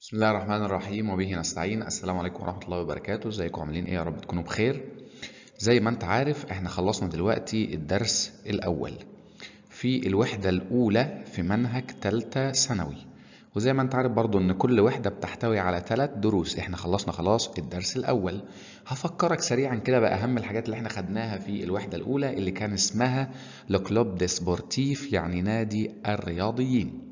بسم الله الرحمن الرحيم وبه نستعين السلام عليكم ورحمة الله وبركاته ازيكم عاملين ايه يا رب تكونوا بخير زي ما انت عارف احنا خلصنا دلوقتي الدرس الاول في الوحدة الاولى في منهج تالتة ثانوي وزي ما انت عارف برضو ان كل وحدة بتحتوي على ثلاث دروس احنا خلصنا خلاص الدرس الاول هفكرك سريعا كده باهم الحاجات اللي احنا خدناها في الوحدة الاولى اللي كان اسمها لكلوب دي سبورتيف يعني نادي الرياضيين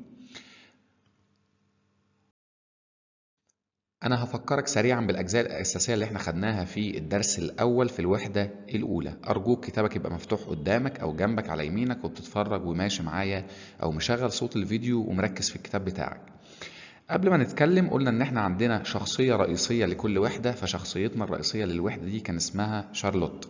أنا هفكرك سريعا بالأجزاء الأساسية اللي احنا خدناها في الدرس الأول في الوحدة الأولى أرجوك كتابك يبقى مفتوح قدامك أو جنبك على يمينك وبتتفرج وماشي معايا أو مشغل صوت الفيديو ومركز في الكتاب بتاعك قبل ما نتكلم قلنا ان احنا عندنا شخصية رئيسية لكل وحدة فشخصيتنا الرئيسية للوحدة دي كان اسمها شارلوت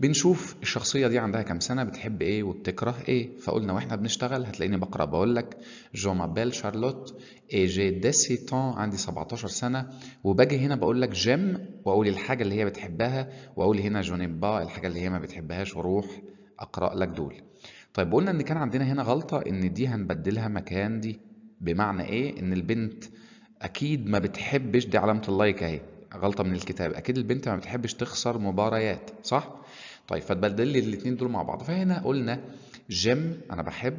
بنشوف الشخصية دي عندها كام سنة بتحب ايه وبتكره ايه فقلنا واحنا بنشتغل هتلاقيني بقرا بقول لك جو مابيل شارلوت اي جي ديسيتان عندي 17 سنة وباجي هنا بقول لك جيم واقول الحاجة اللي هي بتحبها واقول هنا جوني با الحاجة اللي هي ما بتحبهاش واروح اقرا لك دول طيب قلنا ان كان عندنا هنا غلطة ان دي هنبدلها مكان دي بمعنى ايه ان البنت اكيد ما بتحبش دي علامة اللايك اهي غلطة من الكتاب اكيد البنت ما بتحبش تخسر مباريات صح طيب فتبدل لي الاثنين دول مع بعض فهنا قلنا جيم انا بحب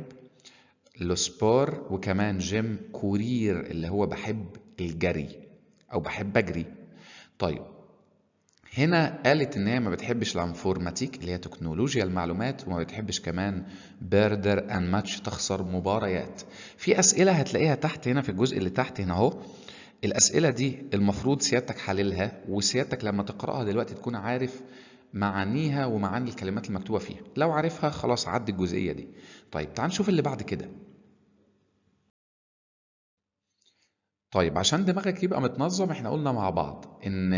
لوسبور وكمان جيم كورير اللي هو بحب الجري او بحب اجري طيب هنا قالت ان هي ما بتحبش الانفورماتيك اللي هي تكنولوجيا المعلومات وما بتحبش كمان بيردر اند ماتش تخسر مباريات في اسئله هتلاقيها تحت هنا في الجزء اللي تحت هنا اهو الاسئله دي المفروض سيادتك حللها وسيادتك لما تقراها دلوقتي تكون عارف معانيها ومعاني الكلمات المكتوبة فيها لو عارفها خلاص عد الجزئية دي طيب تعال نشوف اللي بعد كده طيب عشان دماغك يبقى متنظم احنا قلنا مع بعض ان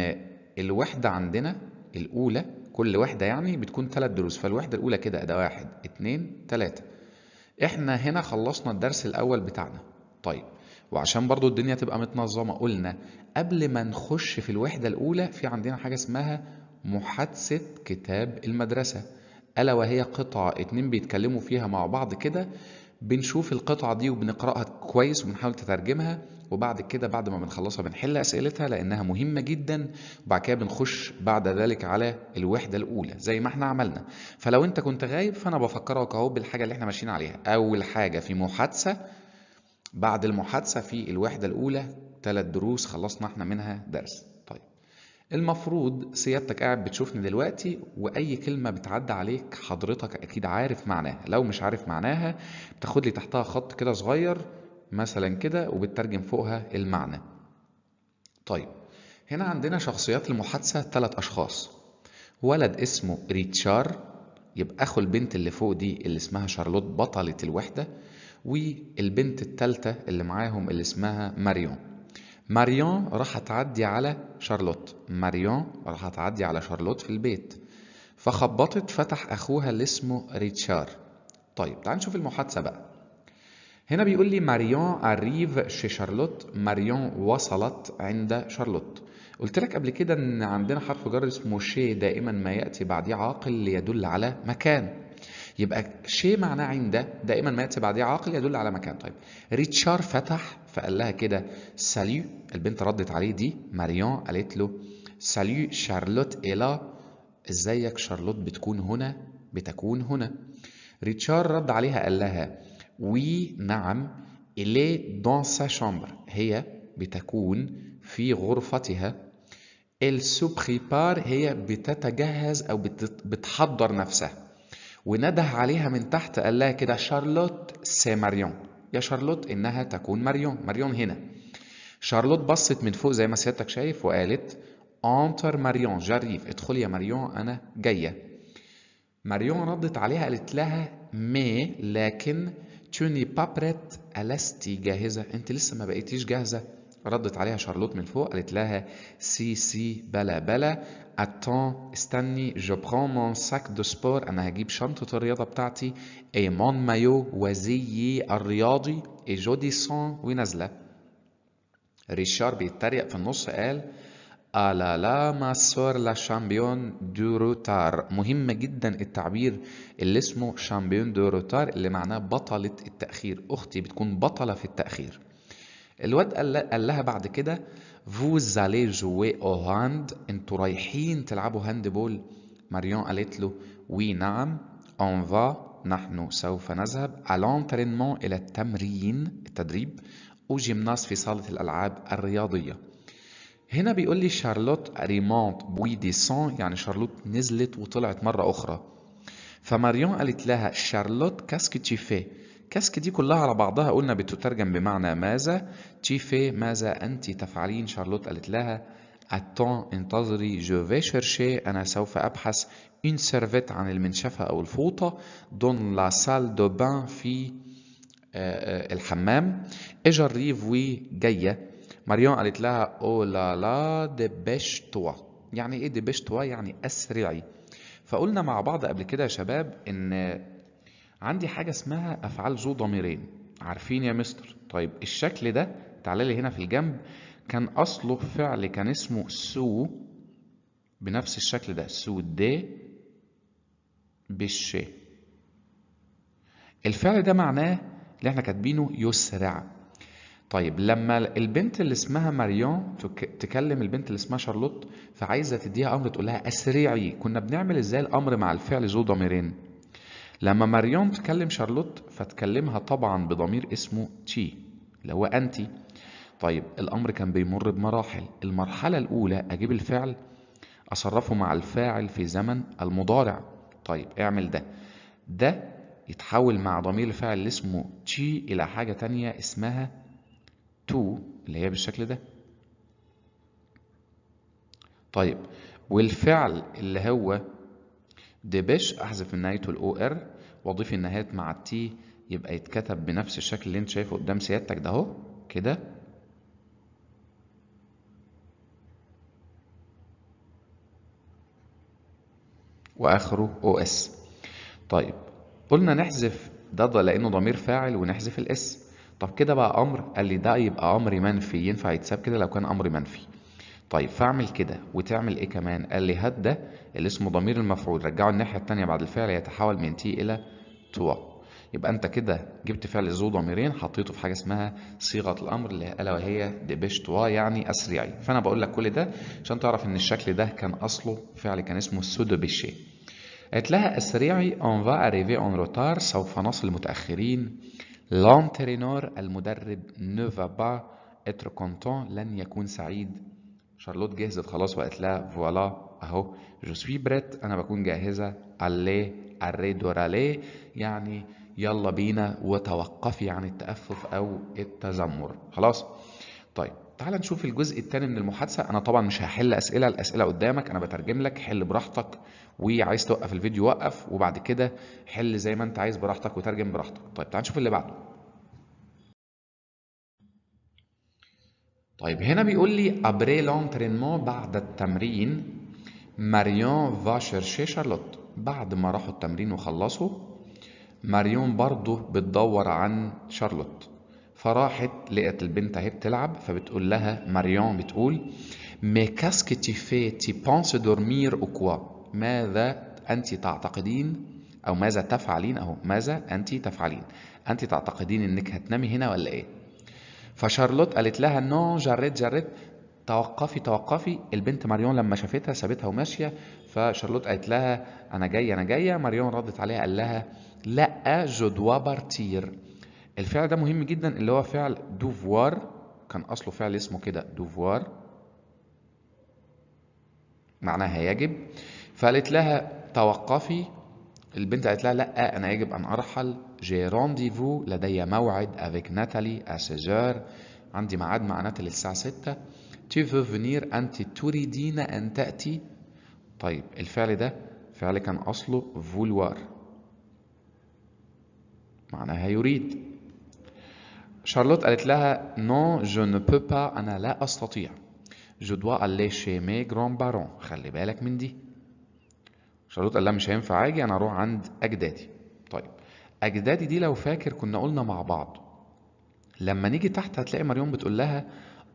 الوحدة عندنا الأولى كل وحدة يعني بتكون ثلاث دروس فالوحدة الأولى كده ده واحد اتنين تلاتة احنا هنا خلصنا الدرس الأول بتاعنا طيب وعشان برضو الدنيا تبقى متنظمة قلنا قبل ما نخش في الوحدة الأولى في عندنا حاجة اسمها محادثة كتاب المدرسة ألا وهي قطعة اتنين بيتكلموا فيها مع بعض كده بنشوف القطعة دي وبنقرأها كويس وبنحاول تترجمها وبعد كده بعد ما بنخلصها بنحل أسئلتها لأنها مهمة جدا وبعد كده بنخش بعد ذلك على الوحدة الأولى زي ما احنا عملنا فلو أنت كنت غايب فأنا بفكرك أهو بالحاجة اللي احنا ماشيين عليها أول حاجة في محادثة بعد المحادثة في الوحدة الأولى ثلاث دروس خلصنا احنا منها درس المفروض سيادتك قاعد بتشوفني دلوقتي واي كلمه بتعدي عليك حضرتك اكيد عارف معناها لو مش عارف معناها بتاخد لي تحتها خط كده صغير مثلا كده وبتترجم فوقها المعنى طيب هنا عندنا شخصيات المحادثه ثلاث اشخاص ولد اسمه ريتشار يبقى اخو البنت اللي فوق دي اللي اسمها شارلوت بطله الوحده والبنت الثالثه اللي معاهم اللي اسمها ماريون ماريون راح تعدي على شارلوت ماريون راح تعدي على شارلوت في البيت فخبطت فتح أخوها اللي اسمه ريتشار طيب تعال نشوف المحادثة بقى هنا بيقول لي ماريون أريف شي شارلوت ماريون وصلت عند شارلوت قلت لك قبل كده ان عندنا حرف جر اسمه شي دائما ما يأتي بعديه عاقل ليدل على مكان يبقى شيء معناه عين ده دائما ما ياتي بعديه عاقل يدل على مكان طيب ريتشار فتح فقال لها كده ساليو البنت ردت عليه دي ماريون قالت له ساليو شارلوت إلا ازيك شارلوت بتكون هنا بتكون هنا ريتشار رد عليها قال لها وي نعم إلي دون سا شامبر هي بتكون في غرفتها السو بريبار هي بتتجهز أو بتحضر نفسها ونده عليها من تحت قال لها كده شارلوت سي ماريون يا شارلوت إنها تكون ماريون ماريون هنا شارلوت بصت من فوق زي ما سيادتك شايف وقالت انتر ماريون جاريف ادخلي يا ماريون أنا جاية ماريون ردت عليها قالت لها مي لكن توني بابريت ألستي جاهزة أنت لسه ما بقيتيش جاهزة ردت عليها شارلوت من فوق قالت لها سي سي بلا بلا اتون استني جو برون مون ساك دو سبور انا هجيب شنطه الرياضه بتاعتي اي مون مايو وزيي الرياضي اي جو ديسون ونازله ريشار بيتريق في النص قال ألا آه لا ما سور لا شامبيون دو روتار مهم جدا التعبير اللي اسمه شامبيون دو روتار اللي معناه بطلة التأخير أختي بتكون بطلة في التأخير الواد قال لها بعد كده فوز علي جوي او هاند انتوا رايحين تلعبوا هاند بول ماريون قالت له وي نعم اون فا نحن سوف نذهب الانترينمون الى التمرين التدريب او جيمناس في صاله الالعاب الرياضيه هنا بيقول لي شارلوت ريمونت بوي ديسون يعني شارلوت نزلت وطلعت مره اخرى فماريون قالت لها شارلوت كاسكو تي في كاسك دي كلها على بعضها قلنا بتترجم بمعنى ماذا في ماذا أنت تفعلين شارلوت قالت لها اتون انتظري جو في شيرشي أنا سوف أبحث اون سيرفيت عن المنشفة أو الفوطة دون لا سال دو بان في آه، آه، الحمام اجا الريف وي جاية ماريون قالت لها او لا لا بيش توا يعني ايه بيش توا يعني اسرعي فقلنا مع بعض قبل كده يا شباب ان عندي حاجة اسمها أفعال ذو ضميرين عارفين يا مستر طيب الشكل ده تعالى لي هنا في الجنب كان أصله فعل كان اسمه سو بنفس الشكل ده سو دي بالش الفعل ده معناه اللي احنا كاتبينه يسرع طيب لما البنت اللي اسمها ماريون تكلم البنت اللي اسمها شارلوت فعايزه تديها امر تقول لها اسرعي كنا بنعمل ازاي الامر مع الفعل ذو ضميرين لما ماريون تكلم شارلوت فتكلمها طبعا بضمير اسمه تي اللي هو أنتي طيب الأمر كان بيمر بمراحل المرحلة الأولى أجيب الفعل أصرفه مع الفاعل في زمن المضارع طيب اعمل ده ده يتحول مع ضمير الفاعل اللي اسمه تي إلى حاجة تانية اسمها تو اللي هي بالشكل ده طيب والفعل اللي هو دي احذف نهايته الاو ار واضيف النهايات مع التي يبقى يتكتب بنفس الشكل اللي انت شايفه قدام سيادتك ده اهو كده واخره او اس طيب قلنا نحذف ده لانه ضمير فاعل ونحذف الاس طب كده بقى امر قال لي ده يبقى امر منفي ينفع يتساب كده لو كان امر منفي طيب فاعمل كده وتعمل ايه كمان قال لي هات ده اللي اسمه ضمير المفعول رجعه الناحيه الثانيه بعد الفعل يتحول من تي الى تو يبقى انت كده جبت فعل ذو ضميرين حطيته في حاجه اسمها صيغه الامر اللي الا وهي دبش توا يعني اسريعي فانا بقول لك كل ده عشان تعرف ان الشكل ده كان اصله فعل كان اسمه سودوبيشي قالت لها اسريعي اون فا اريفي اون روتار سوف نصل المتاخرين لانترينور المدرب نوفا با اتر كونتون لن يكون سعيد شارلوت جهزت خلاص وقالت لها فوالا اهو جو سوي بريت انا بكون جاهزه الي اري دورالي يعني يلا بينا وتوقفي عن التأفف او التذمر خلاص طيب تعال نشوف الجزء الثاني من المحادثه انا طبعا مش هحل اسئله الاسئله قدامك انا بترجم لك حل براحتك وعايز توقف الفيديو وقف وبعد كده حل زي ما انت عايز براحتك وترجم براحتك طيب تعال نشوف اللي بعده طيب هنا بيقول لي ابري لونترينمون بعد التمرين ماريون فا شيرشي شارلوت بعد ما راحوا التمرين وخلصوا ماريون برضه بتدور عن شارلوت فراحت لقت البنت اهي بتلعب فبتقول لها ماريون بتقول مي كاسك تي في تي بونس دورمير او كوا ماذا انت تعتقدين او ماذا تفعلين اهو ماذا انت تفعلين انت تعتقدين انك هتنامي هنا ولا ايه فشارلوت قالت لها نو جريت جريت توقفي توقفي البنت ماريون لما شافتها سابتها وماشيه فشارلوت قالت لها انا جايه انا جايه ماريون ردت عليها قال لها لا جو دوا بارتير الفعل ده مهم جدا اللي هو فعل دوفوار كان اصله فعل اسمه كده دوفوار معناها يجب فقالت لها توقفي البنت قالت لها لا انا يجب ان ارحل جي رونديفو لدي موعد افيك ناتالي ا عندي ميعاد مع ناتالي الساعه 6 تي فو فينير انت تريدين ان تاتي طيب الفعل ده فعل كان اصله فولوار معناها يريد شارلوت قالت لها نو جو نو بو با انا لا استطيع جو دوا الي شي مي جران بارون خلي بالك من دي شارلوت قال لها مش هينفع اجي انا هروح عند اجدادي طيب اجدادي دي لو فاكر كنا قلنا مع بعض لما نيجي تحت هتلاقي مريم بتقول لها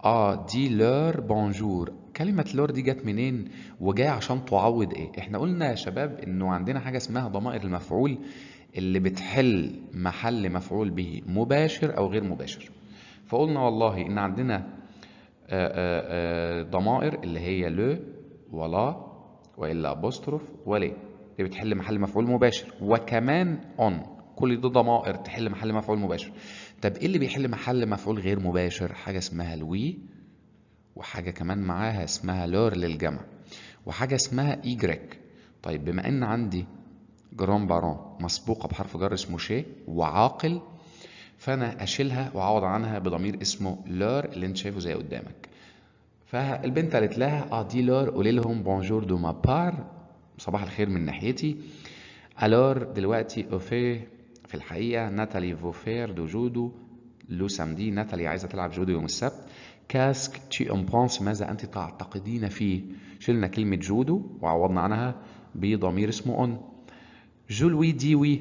اه دي لور بونجور كلمة لور دي جت منين وجاية عشان تعوض ايه احنا قلنا يا شباب انه عندنا حاجة اسمها ضمائر المفعول اللي بتحل محل مفعول به مباشر او غير مباشر فقلنا والله ان عندنا آه، آه، آه، ضمائر اللي هي لو ولا والا ابوستروف ولي دي بتحل محل مفعول مباشر وكمان اون كل دي ضمائر تحل محل مفعول مباشر طب ايه اللي بيحل محل مفعول غير مباشر حاجه اسمها الوي وحاجه كمان معاها اسمها لور للجمع وحاجه اسمها ايجريك طيب بما ان عندي جرام بارون مسبوقه بحرف جر اسمه شي وعاقل فانا اشيلها واعوض عنها بضمير اسمه لور اللي انت شايفه زي قدامك فالبنت قالت لها ادي آه، لور قولي لهم بونجور دو ما بار صباح الخير من ناحيتي الور دلوقتي اوفي في الحقيقه ناتالي فوفير دو جودو لو سامدي ناتالي عايزه تلعب جودو يوم السبت كاسك تي امبونس بونس ماذا انت تعتقدين فيه شلنا كلمه جودو وعوضنا عنها بضمير اسمه اون جو لوي دي وي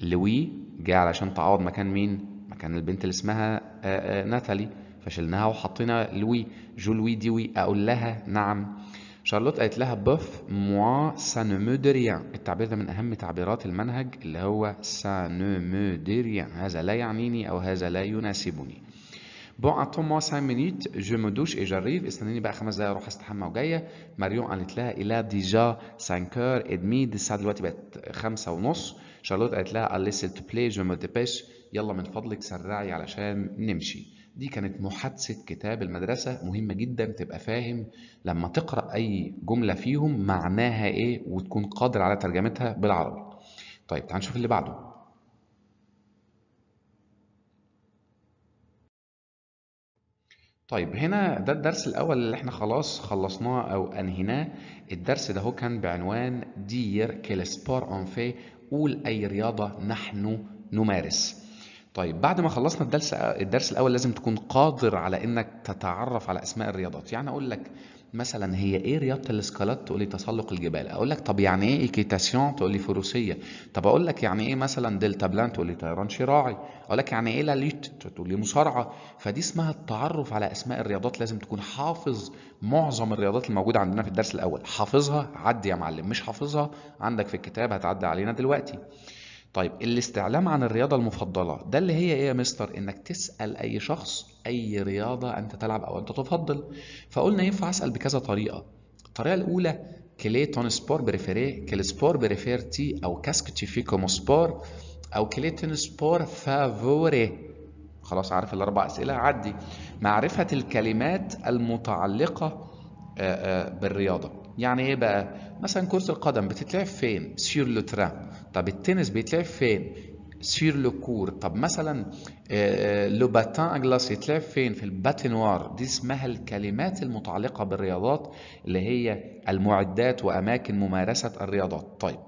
لوي جه علشان تعوض مكان مين مكان البنت اللي اسمها آآ آه، آه، ناتالي فشلناها وحطينا لوي جو لوي ديوي اقول لها نعم شارلوت قالت لها بوف موا سا نو مو دي التعبير ده من اهم تعبيرات المنهج اللي هو سا نو مو دي هذا لا يعنيني او هذا لا يناسبني بون اتون موا سان مينيت جو مو دوش اي جاريف استناني بقى خمس دقايق اروح استحمى وجايه ماريون قالت لها الا ديجا سانكور اور ادمي دي الساعه دلوقتي بقت خمسة ونص شارلوت قالت لها اليس سيل تو بلي جو مو ديبيش يلا من فضلك سرعي علشان نمشي دي كانت محادثة كتاب المدرسة مهمة جدا تبقى فاهم لما تقرأ أي جملة فيهم معناها إيه وتكون قادر على ترجمتها بالعربي. طيب تعال نشوف اللي بعده. طيب هنا ده الدرس الأول اللي احنا خلاص خلصناه أو أنهيناه الدرس ده هو كان بعنوان دير سبور أون في قول أي رياضة نحن نمارس طيب بعد ما خلصنا الدرس الدرس الاول لازم تكون قادر على انك تتعرف على اسماء الرياضات يعني اقول لك مثلا هي ايه رياضه الاسكالات تقول لي تسلق الجبال اقول لك طب يعني ايه ايكيتاسيون تقول لي فروسيه طب اقول لك يعني ايه مثلا دلتا بلان تقول لي طيران شراعي اقول لك يعني ايه لاليت تقول لي مصارعه فدي اسمها التعرف على اسماء الرياضات لازم تكون حافظ معظم الرياضات الموجوده عندنا في الدرس الاول حافظها عدي يا معلم مش حافظها عندك في الكتاب هتعدي علينا دلوقتي طيب الاستعلام عن الرياضة المفضلة ده اللي هي ايه يا مستر انك تسأل اي شخص اي رياضة انت تلعب او انت تفضل فقلنا ينفع اسأل بكذا طريقة الطريقة الاولى كلي تون سبور بريفيري كلي سبور بريفيرتي او كاسك تشيفي كومو سبور او كلي تون سبور فافوري خلاص عارف الاربع اسئلة عدي معرفة الكلمات المتعلقة آه، آه، بالرياضة يعني ايه بقى مثلا كرة القدم بتتلعب فين سير لو تران طب التنس بيتلعب فين سير لو كور طب مثلا لو باتان اجلاس يتلعب فين في الباتينوار دي اسمها الكلمات المتعلقه بالرياضات اللي هي المعدات واماكن ممارسه الرياضات طيب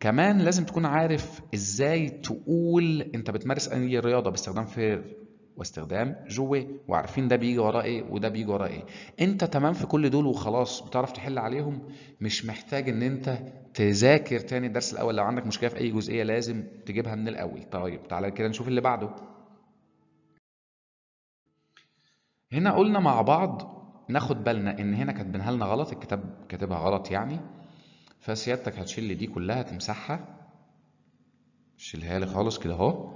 كمان لازم تكون عارف ازاي تقول انت بتمارس اي رياضه باستخدام فير واستخدام جواه وعارفين ده بيجي وراه ايه وده بيجي وراه ايه انت تمام في كل دول وخلاص بتعرف تحل عليهم مش محتاج ان انت تذاكر تاني الدرس الاول لو عندك مشكله في اي جزئيه لازم تجيبها من الاول طيب تعالى كده نشوف اللي بعده هنا قلنا مع بعض ناخد بالنا ان هنا كاتبينها لنا غلط الكتاب كاتبها غلط يعني فسيادتك هتشيل دي كلها تمسحها شيلها لي خالص كده اهو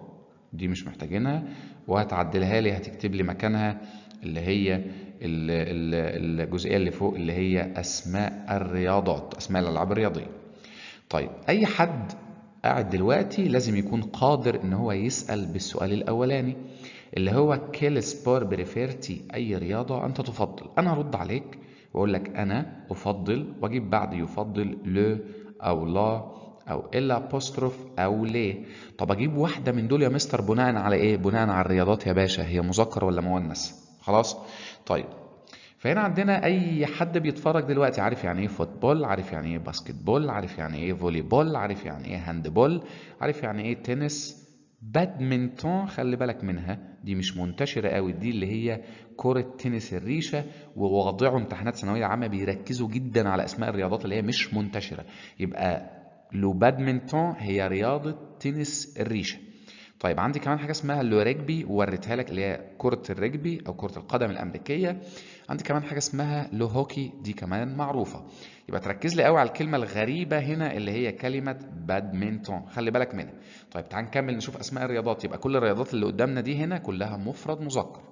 دي مش محتاجينها وهتعدلها لي هتكتب لي مكانها اللي هي الجزئيه اللي فوق اللي هي اسماء الرياضات اسماء الالعاب الرياضيه طيب اي حد قاعد دلوقتي لازم يكون قادر ان هو يسال بالسؤال الاولاني اللي هو كيل سبور بريفيرتي اي رياضه انت تفضل انا هرد عليك واقول لك انا افضل واجيب بعد يفضل لو او لا او ال ابوستروف او ليه طب اجيب واحده من دول يا مستر بناء على ايه بناء على الرياضات يا باشا هي مذكر ولا مؤنث خلاص طيب فهنا عندنا اي حد بيتفرج دلوقتي عارف يعني ايه فوتبول عارف يعني ايه باسكت بول عارف يعني ايه فولي بول عارف يعني ايه هاند بول عارف يعني ايه تنس بادمنتون خلي بالك منها دي مش منتشره قوي دي اللي هي كره تنس الريشه وواضعوا امتحانات ثانويه عامه بيركزوا جدا على اسماء الرياضات اللي هي مش منتشره يبقى لو بادمنتون هي رياضة تنس الريشة طيب عندي كمان حاجة اسمها اللو ريجبي وريتها لك اللي هي كرة الرجبي أو كرة القدم الأمريكية عندي كمان حاجة اسمها لو هوكي دي كمان معروفة يبقى تركز لي قوي على الكلمة الغريبة هنا اللي هي كلمة بادمنتون خلي بالك منها طيب تعال نكمل نشوف أسماء الرياضات يبقى كل الرياضات اللي قدامنا دي هنا كلها مفرد مذكر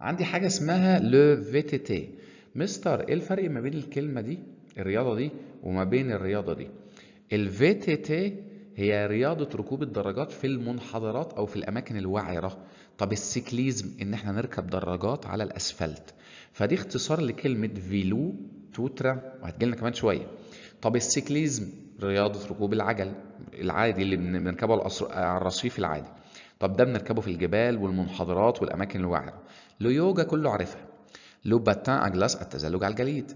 عندي حاجة اسمها لو في تي تي مستر ايه الفرق ما بين الكلمة دي الرياضه دي وما بين الرياضه دي الفي تي تي هي رياضه ركوب الدراجات في المنحدرات او في الاماكن الوعره طب السيكليزم ان احنا نركب دراجات على الاسفلت فدي اختصار لكلمه فيلو توترا وهتجيلنا كمان شويه طب السيكليزم رياضه ركوب العجل العادي اللي بنركبه على الرصيف العادي طب ده بنركبه في الجبال والمنحدرات والاماكن الوعره يوجا كله عارفها لو باتان اجلاس التزلج على الجليد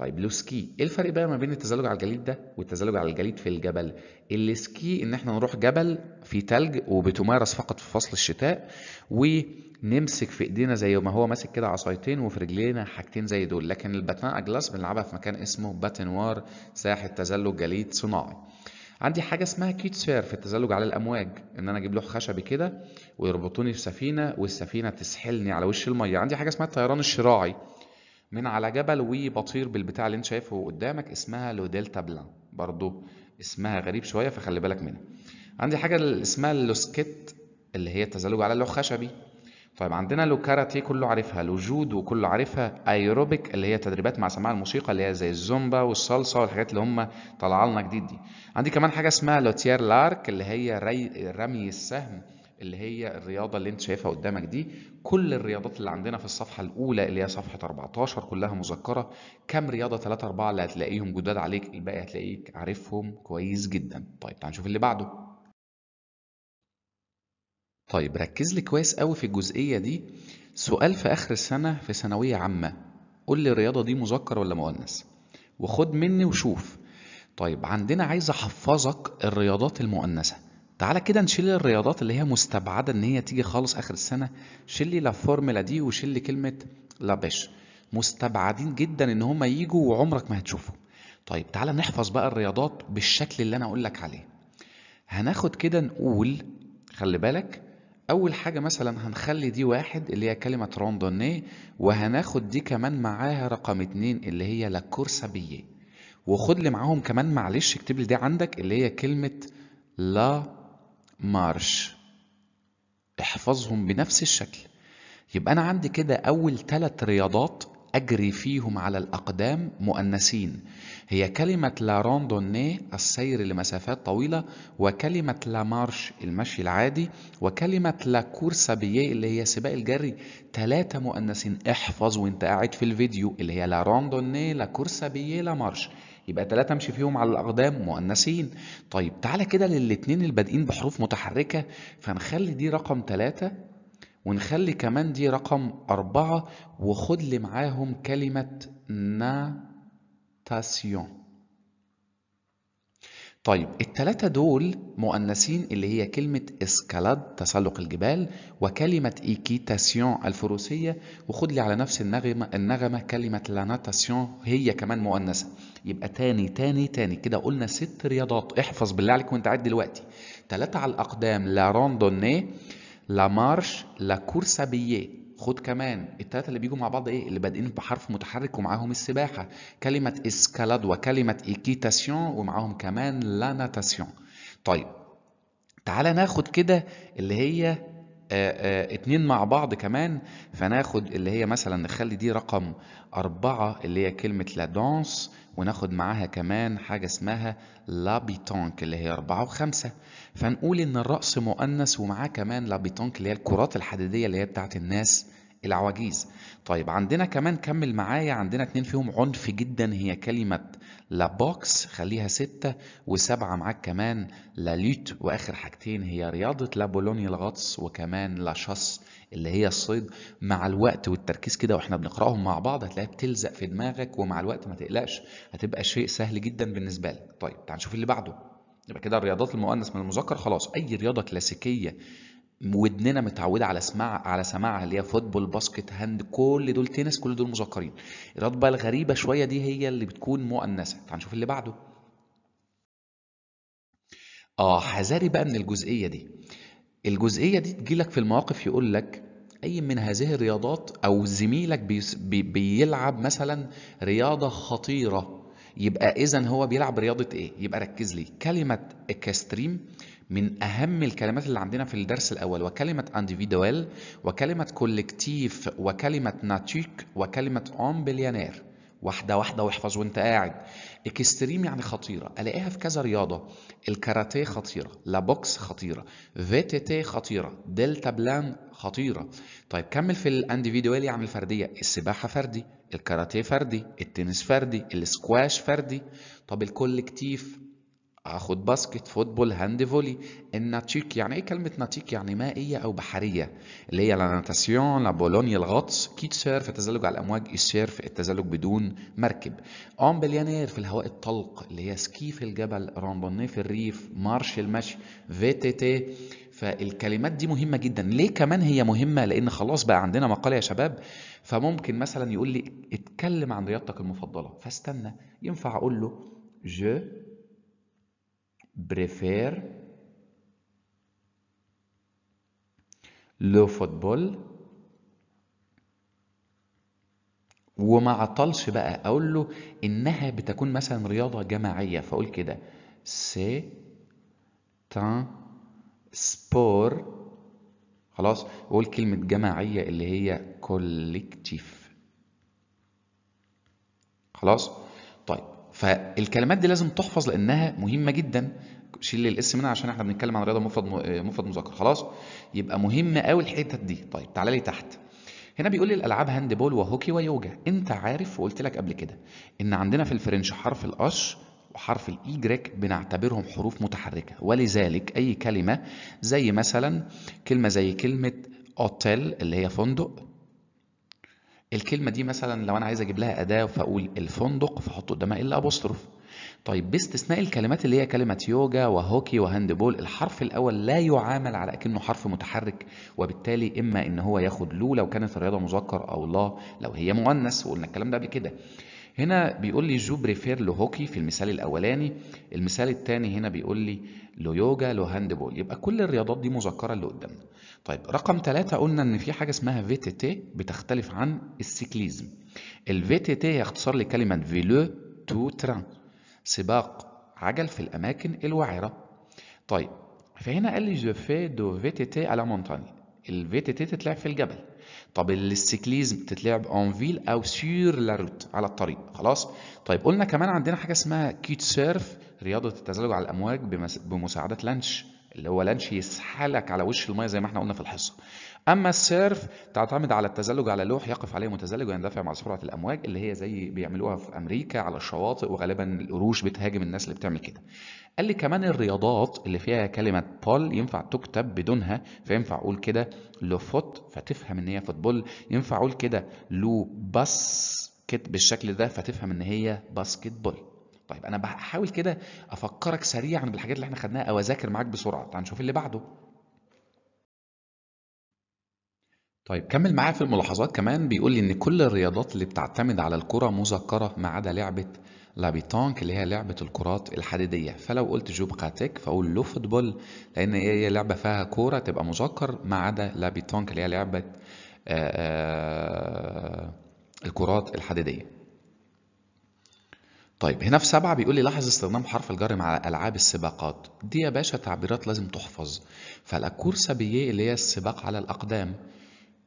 طيب لو سكي ايه الفرق بقى ما بين التزلج على الجليد ده والتزلج على الجليد في الجبل السكي ان احنا نروح جبل في تلج وبتمارس فقط في فصل الشتاء ونمسك في ايدينا زي ما هو ماسك كده عصايتين وفي رجلينا حاجتين زي دول لكن الباتان اجلاس بنلعبها في مكان اسمه باتنوار ساحه تزلج جليد صناعي عندي حاجه اسمها كيت سير في التزلج على الامواج ان انا اجيب لوح خشبي كده ويربطوني في سفينه والسفينه تسحلني على وش الميه عندي حاجه اسمها الطيران الشراعي من على جبل وبطير بالبتاع اللي انت شايفه قدامك اسمها لو دلتا بلان برضو اسمها غريب شويه فخلي بالك منها عندي حاجه اسمها اللوسكيت اللي هي التزلج على اللوح خشبي طيب عندنا لو كاراتيه كله عارفها لو جودو كله عارفها ايروبيك اللي هي تدريبات مع سماع الموسيقى اللي هي زي الزومبا والصلصه والحاجات اللي هم طالعه لنا جديد دي عندي كمان حاجه اسمها لوتير لارك اللي هي رمي السهم اللي هي الرياضة اللي انت شايفها قدامك دي كل الرياضات اللي عندنا في الصفحة الأولى اللي هي صفحة 14 كلها مذكرة كام رياضة 3 4 اللي هتلاقيهم جداد عليك الباقي هتلاقيك عارفهم كويس جدا طيب تعال نشوف اللي بعده طيب ركز لي كويس قوي في الجزئية دي سؤال في آخر السنة في ثانوية عامة قول لي الرياضة دي مذكر ولا مؤنث وخد مني وشوف طيب عندنا عايز أحفظك الرياضات المؤنثة تعالى كده نشيل الرياضات اللي هي مستبعدة إن هي تيجي خالص آخر السنة شيل لا دي وشيل كلمة لا باش مستبعدين جدا إن هما يجوا وعمرك ما هتشوفهم طيب تعالى نحفظ بقى الرياضات بالشكل اللي أنا أقول لك عليه هناخد كده نقول خلي بالك أول حاجة مثلا هنخلي دي واحد اللي هي كلمة روندوني وهناخد دي كمان معاها رقم اتنين اللي هي لا بيه وخد لي معاهم كمان معلش اكتب لي دي عندك اللي هي كلمة لا مارش احفظهم بنفس الشكل يبقى أنا عندي كده أول ثلاث رياضات أجري فيهم على الأقدام مؤنثين هي كلمة لا روندوني السير لمسافات طويلة وكلمة لا مارش المشي العادي وكلمة لا كورسا اللي هي سباق الجري ثلاثة مؤنثين احفظ وانت قاعد في الفيديو اللي هي لا روندوني لا كورسا لا مارش يبقى تلاتة امشي فيهم على الأقدام مؤنثين طيب تعالى كده للاتنين البادئين بحروف متحركة فنخلي دي رقم تلاتة ونخلي كمان دي رقم أربعة وخد لي معاهم كلمة ناتاسيون طيب التلاتة دول مؤنثين اللي هي كلمة اسكالاد تسلق الجبال وكلمة ايكيتاسيون الفروسية وخد لي على نفس النغمة النغمة كلمة لاناتاسيون هي كمان مؤنثة يبقى تاني تاني تاني كده قلنا ست رياضات احفظ بالله عليك وانت قاعد دلوقتي تلاتة على الأقدام لا روندوني لا مارش لا كورسابييه خد كمان التلاتة اللي بيجوا مع بعض ايه اللي بادئين بحرف متحرك ومعاهم السباحة كلمة اسكالاد وكلمة ايكيتاسيون ومعاهم كمان لا ناتاسيون طيب تعالى ناخد كده اللي هي آه، آه، اتنين مع بعض كمان فناخد اللي هي مثلا نخلي دي رقم أربعة اللي هي كلمة لا دانس وناخد معاها كمان حاجة اسمها لابيتونك اللي هي أربعة وخمسة فنقول إن الرقص مؤنث ومعاه كمان لابيتونك اللي هي الكرات الحديدية اللي هي بتاعت الناس العواجيز طيب عندنا كمان كمل معايا عندنا اتنين فيهم عنف جدا هي كلمة لا بوكس خليها ستة وسبعة معاك كمان لا ليت وآخر حاجتين هي رياضة لا بولونيا الغطس وكمان لا شص اللي هي الصيد مع الوقت والتركيز كده واحنا بنقراهم مع بعض هتلاقيها بتلزق في دماغك ومع الوقت ما تقلقش هتبقى شيء سهل جدا بالنسبة لك طيب تعال نشوف اللي بعده يبقى كده الرياضات المؤنث من المذكر خلاص اي رياضه كلاسيكيه ودننا متعوده على سماع على سماعها اللي هي فوتبول باسكت هاند كل دول تنس كل دول مذكرين الرطبة الغريبه شويه دي هي اللي بتكون مؤنثه هنشوف اللي بعده اه حذري بقى من الجزئيه دي الجزئيه دي تجيلك في المواقف يقول لك اي من هذه الرياضات او زميلك بيلعب مثلا رياضه خطيره يبقى اذا هو بيلعب رياضه ايه يبقى ركز لي كلمه اكستريم من أهم الكلمات اللي عندنا في الدرس الأول وكلمة individual وكلمة كولكتيف وكلمة ناتيك وكلمة بليونير واحدة واحدة واحفظ وانت قاعد اكستريم يعني خطيرة الاقيها في كذا رياضة الكاراتيه خطيرة لابوكس خطيرة في تي تي خطيرة دلتا بلان خطيرة طيب كمل في الانديفيدوال يعني الفردية السباحة فردي الكاراتيه فردي التنس فردي السكواش فردي طب الكولكتيف هاخد باسكت فوتبول هاند فولي الناتشيك يعني ايه كلمه ناتشيك يعني مائيه او بحريه اللي هي لا ناتاسيون لا بولونيا الغطس كيت سيرف التزلج على الامواج السيرف التزلج بدون مركب اون بليانير في الهواء الطلق اللي هي سكي في الجبل رامبوني في الريف مارش المشي في تي تي فالكلمات دي مهمه جدا ليه كمان هي مهمه لان خلاص بقى عندنا مقال يا شباب فممكن مثلا يقول لي اتكلم عن رياضتك المفضله فاستنى ينفع اقول له جو بريفير لو فوتبول وما عطلش بقى اقول له انها بتكون مثلا رياضه جماعيه فاقول كده سي تان سبور خلاص واقول كلمه جماعيه اللي هي كوليكتيف خلاص فالكلمات دي لازم تحفظ لانها مهمه جدا شيل الاس منها عشان احنا بنتكلم عن رياضه مفرد مفرد مذكر خلاص يبقى مهم قوي الحتت دي طيب تعالى لي تحت هنا بيقول لي الالعاب هاند بول وهوكي ويوجا انت عارف وقلت لك قبل كده ان عندنا في الفرنش حرف الاش وحرف الايجريك بنعتبرهم حروف متحركه ولذلك اي كلمه زي مثلا كلمه زي كلمه اوتيل اللي هي فندق الكلمة دي مثلا لو أنا عايز أجيب لها أداة فأقول الفندق فأحط قدامها إلا أبوستروف. طيب باستثناء الكلمات اللي هي كلمة يوجا وهوكي وهاندبول الحرف الأول لا يعامل على أكنه حرف متحرك وبالتالي إما إن هو ياخد لو لو كانت الرياضة مذكر أو لا لو هي مؤنث وقلنا الكلام ده قبل كده هنا بيقول لي جو بريفير لو هوكي في المثال الاولاني المثال الثاني هنا بيقول لي لو يوجا لو بول، يبقى كل الرياضات دي مذكره اللي قدامنا طيب رقم ثلاثة قلنا إن في حاجة اسمها في تي تي بتختلف عن السيكليزم الفي تي تي هي اختصار لكلمة فيلو تو تران سباق عجل في الأماكن الوعرة طيب فهنا قال لي جو في دو في تي تي على مونتاني الفي تي تي تتلعب في الجبل طب السيكليزم تتلعب اون فيل او سير لا روت على الطريق خلاص طيب قلنا كمان عندنا حاجه اسمها كيت سيرف رياضه التزلج على الامواج بمساعده لانش اللي هو لانش يسحلك على وش الميه زي ما احنا قلنا في الحصه اما السيرف تعتمد على التزلج على لوح يقف عليه متزلج ويندفع مع سرعه الامواج اللي هي زي بيعملوها في امريكا على الشواطئ وغالبا القروش بتهاجم الناس اللي بتعمل كده قال لي كمان الرياضات اللي فيها كلمه بول ينفع تكتب بدونها فينفع اقول كده لو فوت فتفهم ان هي فوتبول ينفع اقول كده لو باسكت بالشكل ده فتفهم ان هي باسكت بول طيب انا بحاول كده افكرك سريعا بالحاجات اللي احنا خدناها او اذاكر معاك بسرعه تعال نشوف اللي بعده طيب كمل معايا في الملاحظات كمان بيقول لي ان كل الرياضات اللي بتعتمد على الكره مذكره ما عدا لعبه لابيتانك اللي هي لعبه الكرات الحديديه فلو قلت جو بقاتيك فاقول لو فوتبول لان هي لعبه فيها كوره تبقى مذكر ما عدا لابيتانك اللي هي لعبه آآ آآ الكرات الحديديه طيب هنا في سبعة بيقول لي لاحظ استخدام حرف الجر مع ألعاب السباقات دي يا باشا تعبيرات لازم تحفظ فالكورسا بيه إيه اللي هي السباق على الأقدام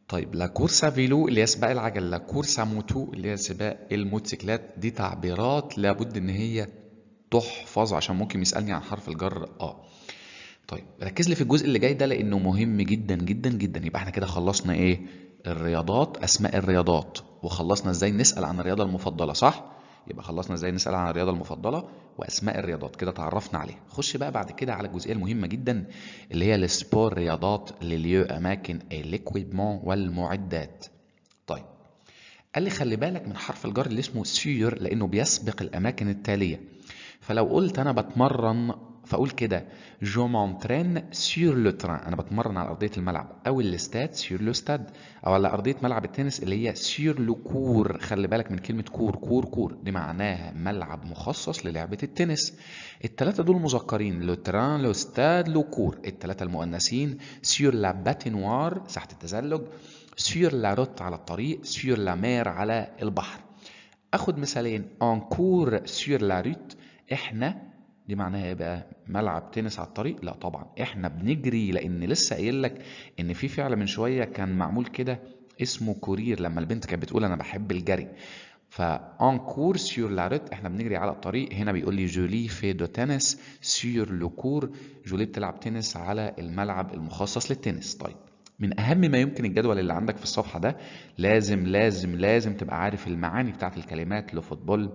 طيب لا كورسا فيلو اللي هي سباق العجل لا كورسا موتو اللي هي سباق الموتوسيكلات دي تعبيرات لابد إن هي تحفظ عشان ممكن يسألني عن حرف الجر آه طيب ركز لي في الجزء اللي جاي ده لأنه مهم جدا جدا جدا يبقى احنا كده خلصنا إيه الرياضات أسماء الرياضات وخلصنا إزاي نسأل عن الرياضة المفضلة صح؟ يبقى خلصنا ازاي نسال عن الرياضه المفضله واسماء الرياضات كده تعرفنا عليها خش بقى بعد كده على الجزئيه المهمه جدا اللي هي السبور رياضات لليو اماكن الاكويبمون والمعدات طيب قال لي خلي بالك من حرف الجر اللي اسمه سيور لانه بيسبق الاماكن التاليه فلو قلت انا بتمرن فاقول كده جو مونترين سور لو تران انا بتمرن على ارضيه الملعب او الاستاد سور لو ستاد او على ارضيه ملعب التنس اللي هي سور لو كور خلي بالك من كلمه كور كور كور دي معناها ملعب مخصص للعبه التنس الثلاثه دول مذكرين لو تران لو ستاد لو كور الثلاثه المؤنثين سور لا باتينوار ساحه التزلج سور لا روت على الطريق سور لا مير على البحر اخد مثالين انكور سور لا روت احنا دي معناها ايه بقى ملعب تنس على الطريق لا طبعا احنا بنجري لان لسه قايل لك ان في فعل من شويه كان معمول كده اسمه كورير لما البنت كانت بتقول انا بحب الجري اون كور سيور لا احنا بنجري على الطريق هنا بيقول لي جولي في دو تنس سيور لو كور جولي بتلعب تنس على الملعب المخصص للتنس طيب من اهم ما يمكن الجدول اللي عندك في الصفحه ده لازم لازم لازم تبقى عارف المعاني بتاعت الكلمات لو فوتبول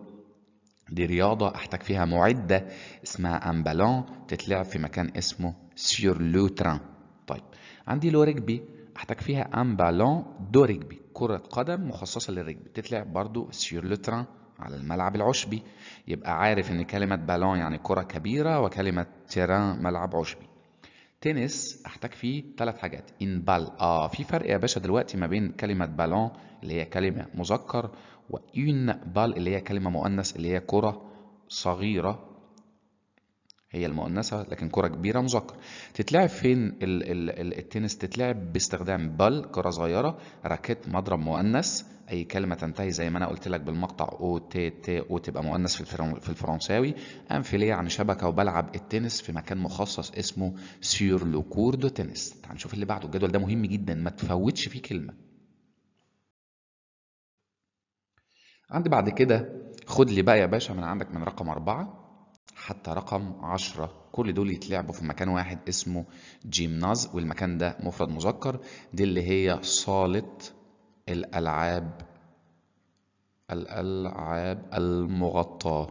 دي رياضة أحتاج فيها معدة اسمها أمبالون تتلعب في مكان اسمه سيور لوتران طيب عندي لو رجبي أحتاج فيها أمبالون دو رجبي كرة قدم مخصصة للرجبي تتلعب برضو سيور لوتران على الملعب العشبي يبقى عارف ان كلمة بالون يعني كرة كبيرة وكلمة تيران ملعب عشبي تنس احتاج فيه ثلاث حاجات ان بال اه في فرق يا باشا دلوقتي ما بين كلمة بالون اللي هي كلمة مذكر وإين بال اللي هي كلمة مؤنث اللي هي كرة صغيرة هي المؤنثة لكن كرة كبيرة مذكر تتلعب فين ال ال التنس تتلعب باستخدام بال كرة صغيرة راكيت مضرب مؤنث أي كلمة تنتهي زي ما أنا قلت لك بالمقطع أو تي تي أو تبقى مؤنث في الفرنساوي أنفيليه عن شبكة وبلعب التنس في مكان مخصص اسمه سيور لو كور دو تنس تعال نشوف اللي بعده الجدول ده مهم جدا ما تفوتش فيه كلمة عندي بعد كده خد لي بقى يا باشا من عندك من رقم أربعة حتى رقم عشرة كل دول يتلعبوا في مكان واحد اسمه جيمناز والمكان ده مفرد مذكر دي اللي هي صالة الألعاب الألعاب المغطاة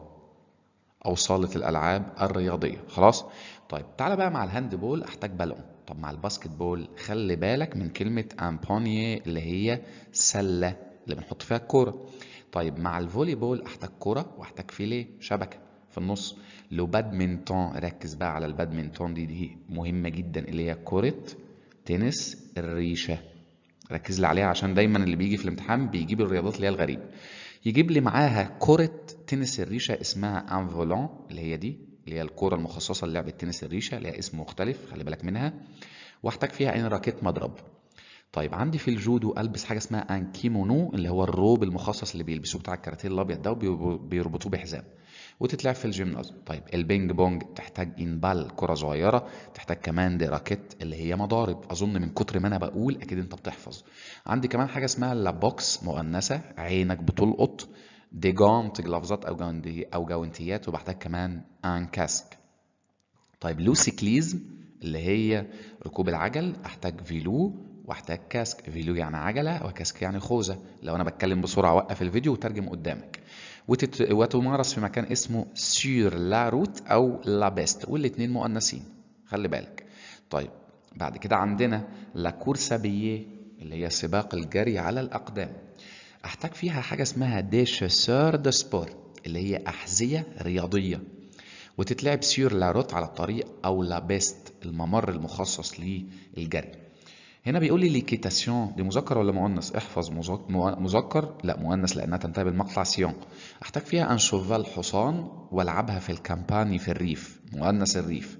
أو صالة الألعاب الرياضية خلاص طيب تعالى بقى مع الهاند بول أحتاج بالون طب مع الباسكت بول خلي بالك من كلمة أمبونيي اللي هي سلة اللي بنحط فيها الكورة طيب مع الفولي بول احتاج كرة واحتاج فيليه شبكة في النص لو بادمنتون ركز بقى على البادمنتون دي دي مهمة جدا اللي هي كرة تنس الريشة ركز لي عليها عشان دايما اللي بيجي في الامتحان بيجيب الرياضات اللي هي الغريب يجيب لي معاها كرة تنس الريشة اسمها انفولون اللي هي دي اللي هي الكرة المخصصة للعب تنس الريشة اللي هي اسم مختلف خلي بالك منها واحتاج فيها ان راكيت مضرب طيب عندي في الجودو البس حاجه اسمها انكيمونو اللي هو الروب المخصص اللي بيلبسوه بتاع الكاراتيه الابيض ده وبيربطوه بحزام وتتلعب في الجيمناز طيب البينج بونج تحتاج انبال كره صغيره تحتاج كمان دي راكت اللي هي مضارب اظن من كتر ما انا بقول اكيد انت بتحفظ عندي كمان حاجه اسمها لابوكس مؤنثه عينك بتلقط دي جونت جلافزات او جوانتي او جونتيات وبحتاج كمان ان كاسك طيب لوسيكليزم اللي هي ركوب العجل احتاج فيلو واحتاج كاسك فيلو يعني عجلة وكاسك يعني خوذة لو أنا بتكلم بسرعة وقف الفيديو وترجم قدامك وتت... وتمارس في مكان اسمه سير لا روت أو لا بيست والاتنين مؤنثين خلي بالك طيب بعد كده عندنا لا كورسا بيه اللي هي سباق الجري على الأقدام أحتاج فيها حاجة اسمها ديشيسور دو سبور اللي هي أحذية رياضية وتتلعب سير لا روت على الطريق أو لا بيست الممر المخصص للجري هنا بيقول لي ليكيتاسيون دي مذكر ولا مؤنث احفظ مذكر لا مؤنث لانها تنتهي بالمقطع سيون احتاج فيها ان شوفال حصان والعبها في الكامباني في الريف مؤنث الريف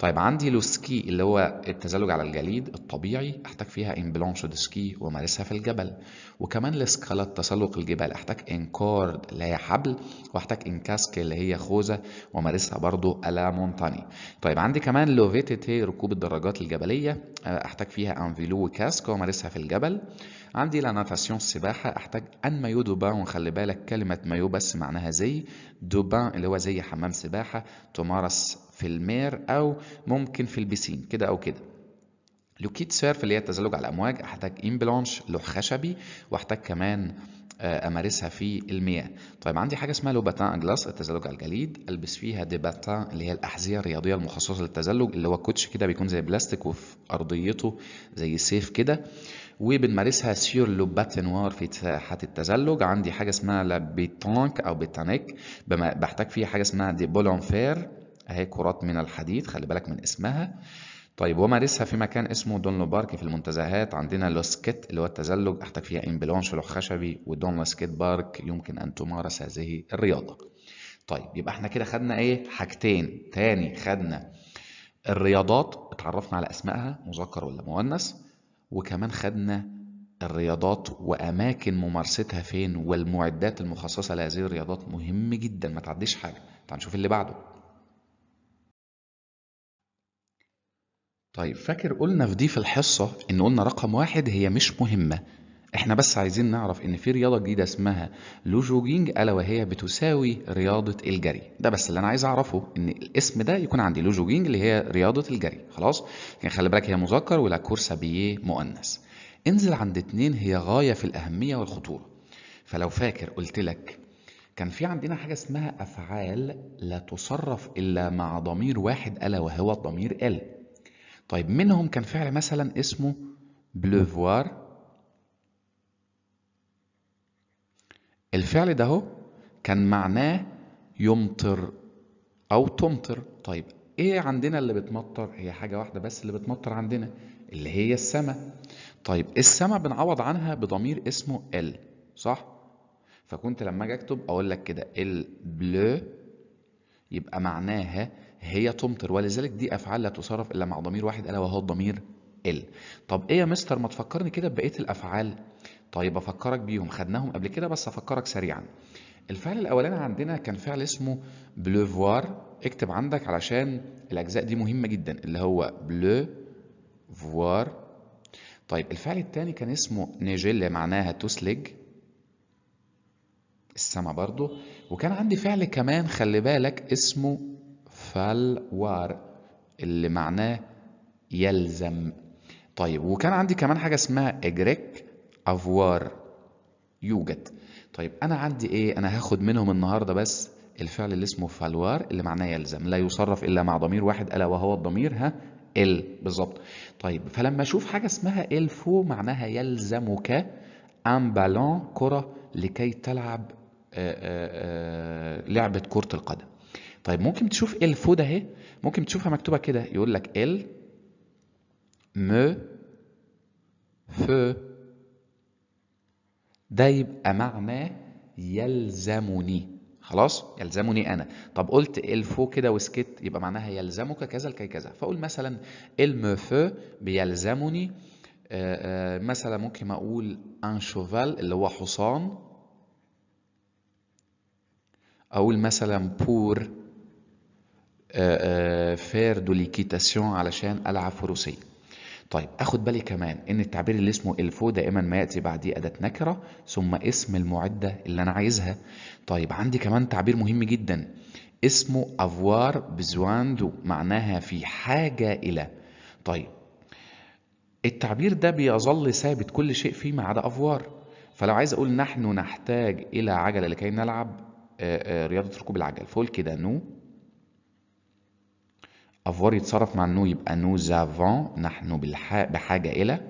طيب عندي لو سكي اللي هو التزلج على الجليد الطبيعي احتاج فيها ان بلانش دو سكي ومارسها في الجبل وكمان لسكالا تسلق الجبال احتاج ان كورد اللي هي حبل واحتاج ان كاسك اللي هي خوذه ومارسها برضو الا مونتاني طيب عندي كمان لوفيتيتي ركوب الدراجات الجبليه آه، احتاج فيها ان فيلو وكاسك ومارسها في الجبل عندي لا ناتاسيون السباحه احتاج ان مايو دو بان وخلي بالك كلمه مايو بس معناها زي دو بان اللي هو زي حمام سباحه تمارس في المير أو ممكن في البسين كده أو كده لوكيت سيرف اللي هي التزلج على الأمواج أحتاج إمبلانش لوح خشبي وأحتاج كمان آه، امارسها في المياه طيب عندي حاجه اسمها لو باتان اجلاس التزلج على الجليد البس فيها دي باتان اللي هي الاحذيه الرياضيه المخصصه للتزلج اللي هو كوتش كده بيكون زي بلاستيك وفي ارضيته زي سيف كده وبنمارسها سيور لو باتنوار في ساحه التزلج عندي حاجه اسمها لا بيتانك او بيتانيك بحتاج فيها حاجه اسمها دي بولونفير أهي كرات من الحديد خلي بالك من اسمها طيب ومارسها في مكان اسمه دونلو بارك في المنتزهات عندنا لوسكيت اللي هو التزلج أحتك فيها إمبلونش خشبي ودونلو سكيت بارك يمكن أن تمارس هذه الرياضة طيب يبقى احنا كده خدنا ايه حاجتين تاني خدنا الرياضات اتعرفنا على اسمائها مذكر ولا مؤنث وكمان خدنا الرياضات واماكن ممارستها فين والمعدات المخصصه لهذه الرياضات مهم جدا ما تعديش حاجه تعال نشوف اللي بعده طيب فاكر قلنا في دي في الحصة إن قلنا رقم واحد هي مش مهمة احنا بس عايزين نعرف ان في رياضه جديده اسمها لوجوجينج الا وهي بتساوي رياضه الجري ده بس اللي انا عايز اعرفه ان الاسم ده يكون عندي لوجوجينج اللي هي رياضه الجري خلاص يعني خلي بالك هي مذكر ولا كورسة بيه مؤنث انزل عند اتنين هي غايه في الاهميه والخطوره فلو فاكر قلت لك كان في عندنا حاجه اسمها افعال لا تصرف الا مع ضمير واحد الا وهو الضمير ال طيب منهم كان فعل مثلا اسمه بلوفوار الفعل ده هو كان معناه يمطر او تمطر طيب ايه عندنا اللي بتمطر هي حاجه واحده بس اللي بتمطر عندنا اللي هي السماء طيب السماء بنعوض عنها بضمير اسمه ال صح فكنت لما اجي اكتب اقول لك كده البلو يبقى معناها هي تمطر ولذلك دي افعال لا تصرف الا مع ضمير واحد الا وهو الضمير ال طب ايه يا مستر ما تفكرني كده ببقيه الافعال طيب افكرك بيهم خدناهم قبل كده بس افكرك سريعا الفعل الاولاني عندنا كان فعل اسمه بلوفوار اكتب عندك علشان الاجزاء دي مهمه جدا اللي هو بلو فوار طيب الفعل الثاني كان اسمه نيجيل معناها تسلج السما برضو وكان عندي فعل كمان خلي بالك اسمه فالوار اللي معناه يلزم طيب وكان عندي كمان حاجة اسمها إجريك أفوار يوجد طيب أنا عندي إيه أنا هاخد منهم النهاردة بس الفعل اللي اسمه فالوار اللي معناه يلزم لا يصرف إلا مع ضمير واحد ألا وهو الضمير ها ال بالظبط طيب فلما أشوف حاجة اسمها الفو معناها يلزمك أن بالون كرة لكي تلعب آه، آه، آه، لعبة كرة القدم طيب ممكن تشوف ده اهي ممكن تشوفها مكتوبه كده يقول لك ال م ف ده يبقى معناه يلزمني خلاص يلزمني انا طب قلت الفو كده وسكت يبقى معناها يلزمك كذا لكي كذا فاقول مثلا المفو بيلزمني آه، آه، مثلا ممكن اقول ان شوفال اللي هو حصان اقول مثلا بور فير دوليكيتاسيون علشان العب فروسي طيب اخد بالي كمان ان التعبير اللي اسمه الفو دائما ما ياتي بعديه اداه نكره ثم اسم المعده اللي انا عايزها طيب عندي كمان تعبير مهم جدا اسمه افوار بزواندو معناها في حاجه الى طيب التعبير ده بيظل ثابت كل شيء فيه ما عدا افوار فلو عايز اقول نحن نحتاج الى عجله لكي نلعب آه، آه، رياضه ركوب العجل فقول كده نو افوار يتصرف مع نو يبقى نو زافون نحن بحاجة إلى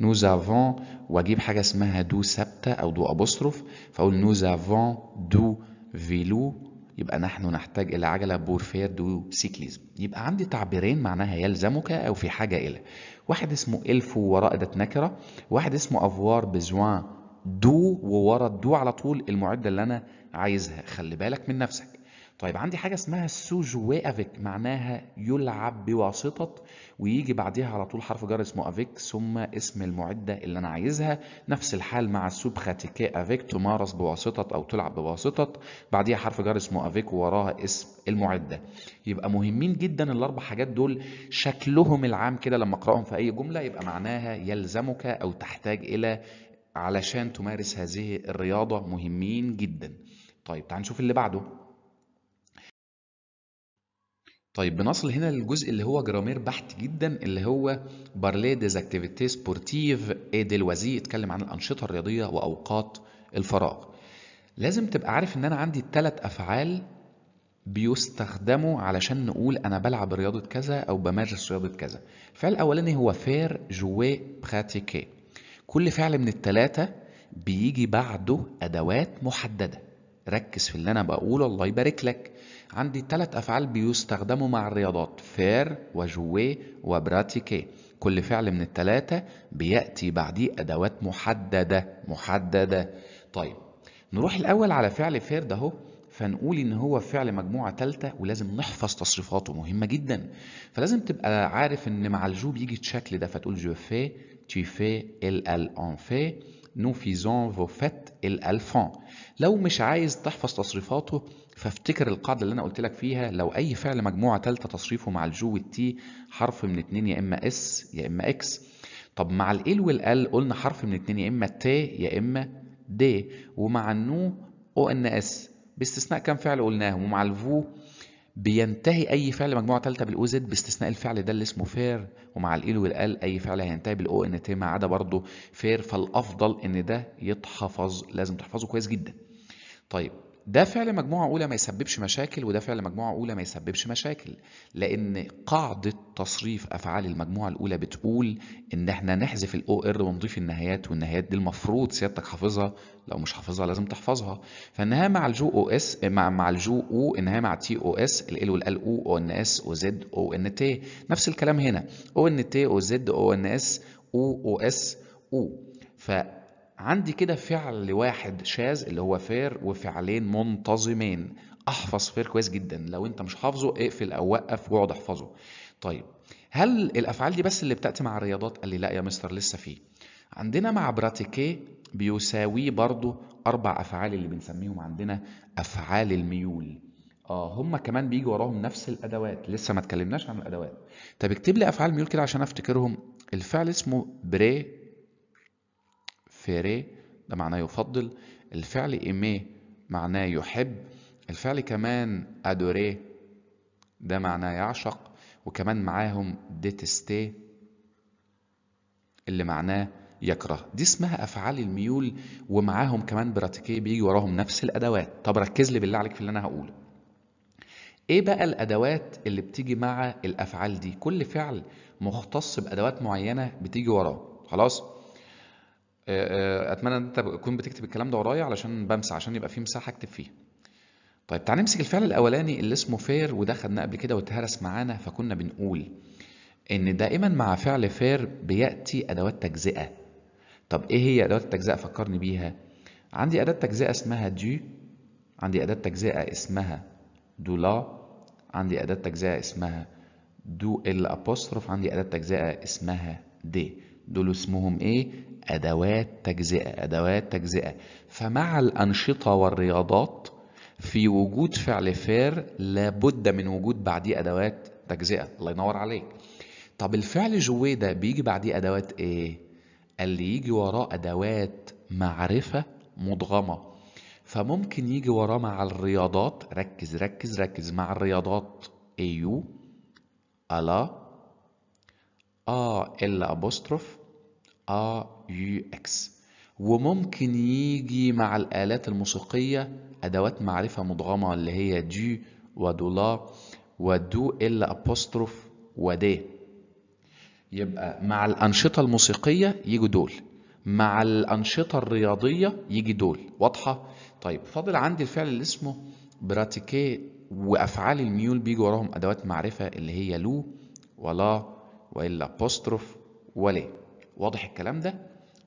نو زافون واجيب حاجة اسمها دو ثابتة أو دو أبوستروف فأقول نو زافون دو فيلو يبقى نحن نحتاج إلى عجلة بور فير دو سيكليزم يبقى عندي تعبيرين معناها يلزمك أو في حاجة إلى واحد اسمه إلف ورائدة نكرة واحد اسمه أفوار بزوان دو وورا الدو على طول المعدة اللي أنا عايزها خلي بالك من نفسك طيب عندي حاجة اسمها سو جوي افيك معناها يلعب بواسطة ويجي بعدها على طول حرف جر اسمه افيك ثم اسم المعدة اللي أنا عايزها نفس الحال مع سو بخاتيكي افيك تمارس بواسطة أو تلعب بواسطة بعديها حرف جر اسمه افيك ووراها اسم المعدة يبقى مهمين جدا الأربع حاجات دول شكلهم العام كده لما أقرأهم في أي جملة يبقى معناها يلزمك أو تحتاج إلى علشان تمارس هذه الرياضة مهمين جدا طيب تعال نشوف اللي بعده طيب بنصل هنا للجزء اللي هو جرامير بحت جدا اللي هو بارلي ديز اكتيفيتي سبورتيف اي دي اتكلم عن الانشطه الرياضيه واوقات الفراغ لازم تبقى عارف ان انا عندي الثلاث افعال بيستخدموا علشان نقول انا بلعب رياضه كذا او بمارس رياضه كذا الفعل الاولاني هو فير جوي براتيكي كل فعل من الثلاثه بيجي بعده ادوات محدده ركز في اللي انا بقوله الله يبارك لك عندي ثلاث أفعال بيستخدموا مع الرياضات فير وجوي وبراتيكي كل فعل من التلاتة بيأتي بعديه أدوات محددة محددة طيب نروح الأول على فعل فير ده هو فنقول ان هو فعل مجموعه ثالثه ولازم نحفظ تصريفاته مهمه جدا فلازم تبقى عارف ان مع الجو بيجي الشكل ده فتقول جو في تي في ال ال اون في نو فيزون فو فات ال الفون لو مش عايز تحفظ تصريفاته فافتكر القاعدة اللي أنا قلت لك فيها لو أي فعل مجموعة ثالثة تصريفه مع الجو والتي حرف من اتنين يا إما اس يا إما اكس طب مع الإل والال قلنا حرف من اتنين يا إما تا يا إما د ومع النو او ان اس باستثناء كام فعل قلناهم ومع الفو بينتهي اي فعل مجموعه ثالثه بالاو زد باستثناء الفعل ده اللي اسمه فير ومع الال والال اي فعل هينتهي بالاو ان تي ما عدا برضه فير فالافضل ان ده يتحفظ لازم تحفظه كويس جدا طيب ده فعل مجموعة أولى ما يسببش مشاكل وده فعل مجموعة أولى ما يسببش مشاكل لأن قاعدة تصريف أفعال المجموعة الأولى بتقول إن إحنا نحذف الأو إر ونضيف النهايات والنهايات دي المفروض سيادتك حافظها لو مش حافظها لازم تحفظها فالنهاية مع الجو أو إس مع مع الجو أو النهاية مع تي أو إس L والـ والال أو أو إن إس أو زد أو إن تي نفس الكلام هنا أو إن تي أو زد أو إن إس أو أو إس أو ف عندي كده فعل واحد شاذ اللي هو فير وفعلين منتظمين احفظ فير كويس جدا لو انت مش حافظه اقفل او وقف واقعد احفظه طيب هل الافعال دي بس اللي بتاتي مع الرياضات قال لي لا يا مستر لسه فيه عندنا مع براتيكيه بيساويه برضو اربع افعال اللي بنسميهم عندنا افعال الميول اه هم كمان بيجي وراهم نفس الادوات لسه ما اتكلمناش عن الادوات طب اكتب لي افعال ميول كده عشان افتكرهم الفعل اسمه بري فيري ده معناه يفضل الفعل ايمي معناه يحب الفعل كمان ادوري ده معناه يعشق وكمان معاهم ديتستي اللي معناه يكره دي اسمها افعال الميول ومعاهم كمان براتيكي بيجي وراهم نفس الادوات طب ركز لي بالله عليك في اللي انا هقوله ايه بقى الادوات اللي بتيجي مع الافعال دي كل فعل مختص بادوات معينه بتيجي وراه خلاص آه، آه، اتمنى ان انت تكون بتكتب الكلام ده ورايا علشان بمسح عشان يبقى في مساحه اكتب فيها طيب تعال نمسك الفعل الاولاني اللي اسمه فير وده خدناه قبل كده واتهرس معانا فكنا بنقول ان دائما مع فعل فير بياتي ادوات تجزئه طب ايه هي ادوات التجزئه فكرني بيها عندي اداه تجزئه اسمها دي عندي اداه تجزئه اسمها دولا عندي اداه تجزئه اسمها دو الابوستروف عندي اداه تجزئه اسمها دي دول اسمهم ايه أدوات تجزئة أدوات تجزئة فمع الأنشطة والرياضات في وجود فعل فير لابد من وجود بعديه أدوات تجزئة الله ينور عليك طب الفعل جوي ده بيجي بعديه أدوات إيه؟ اللي يجي وراه أدوات معرفة مضغمة فممكن يجي وراه مع الرياضات ركز ركز ركز مع الرياضات أيو ألا آه إلا أبوستروف ا يو اكس وممكن يجي مع الآلات الموسيقية أدوات معرفة مدغمة اللي هي دو ودولا ودو إلا أبوستروف ودي يبقى مع الأنشطة الموسيقية يجوا دول مع الأنشطة الرياضية يجي دول واضحة؟ طيب فاضل عندي الفعل اللي اسمه براتيكي وأفعال الميول بيجي وراهم أدوات معرفة اللي هي لو ولا وإلا أبوستروف وليه واضح الكلام ده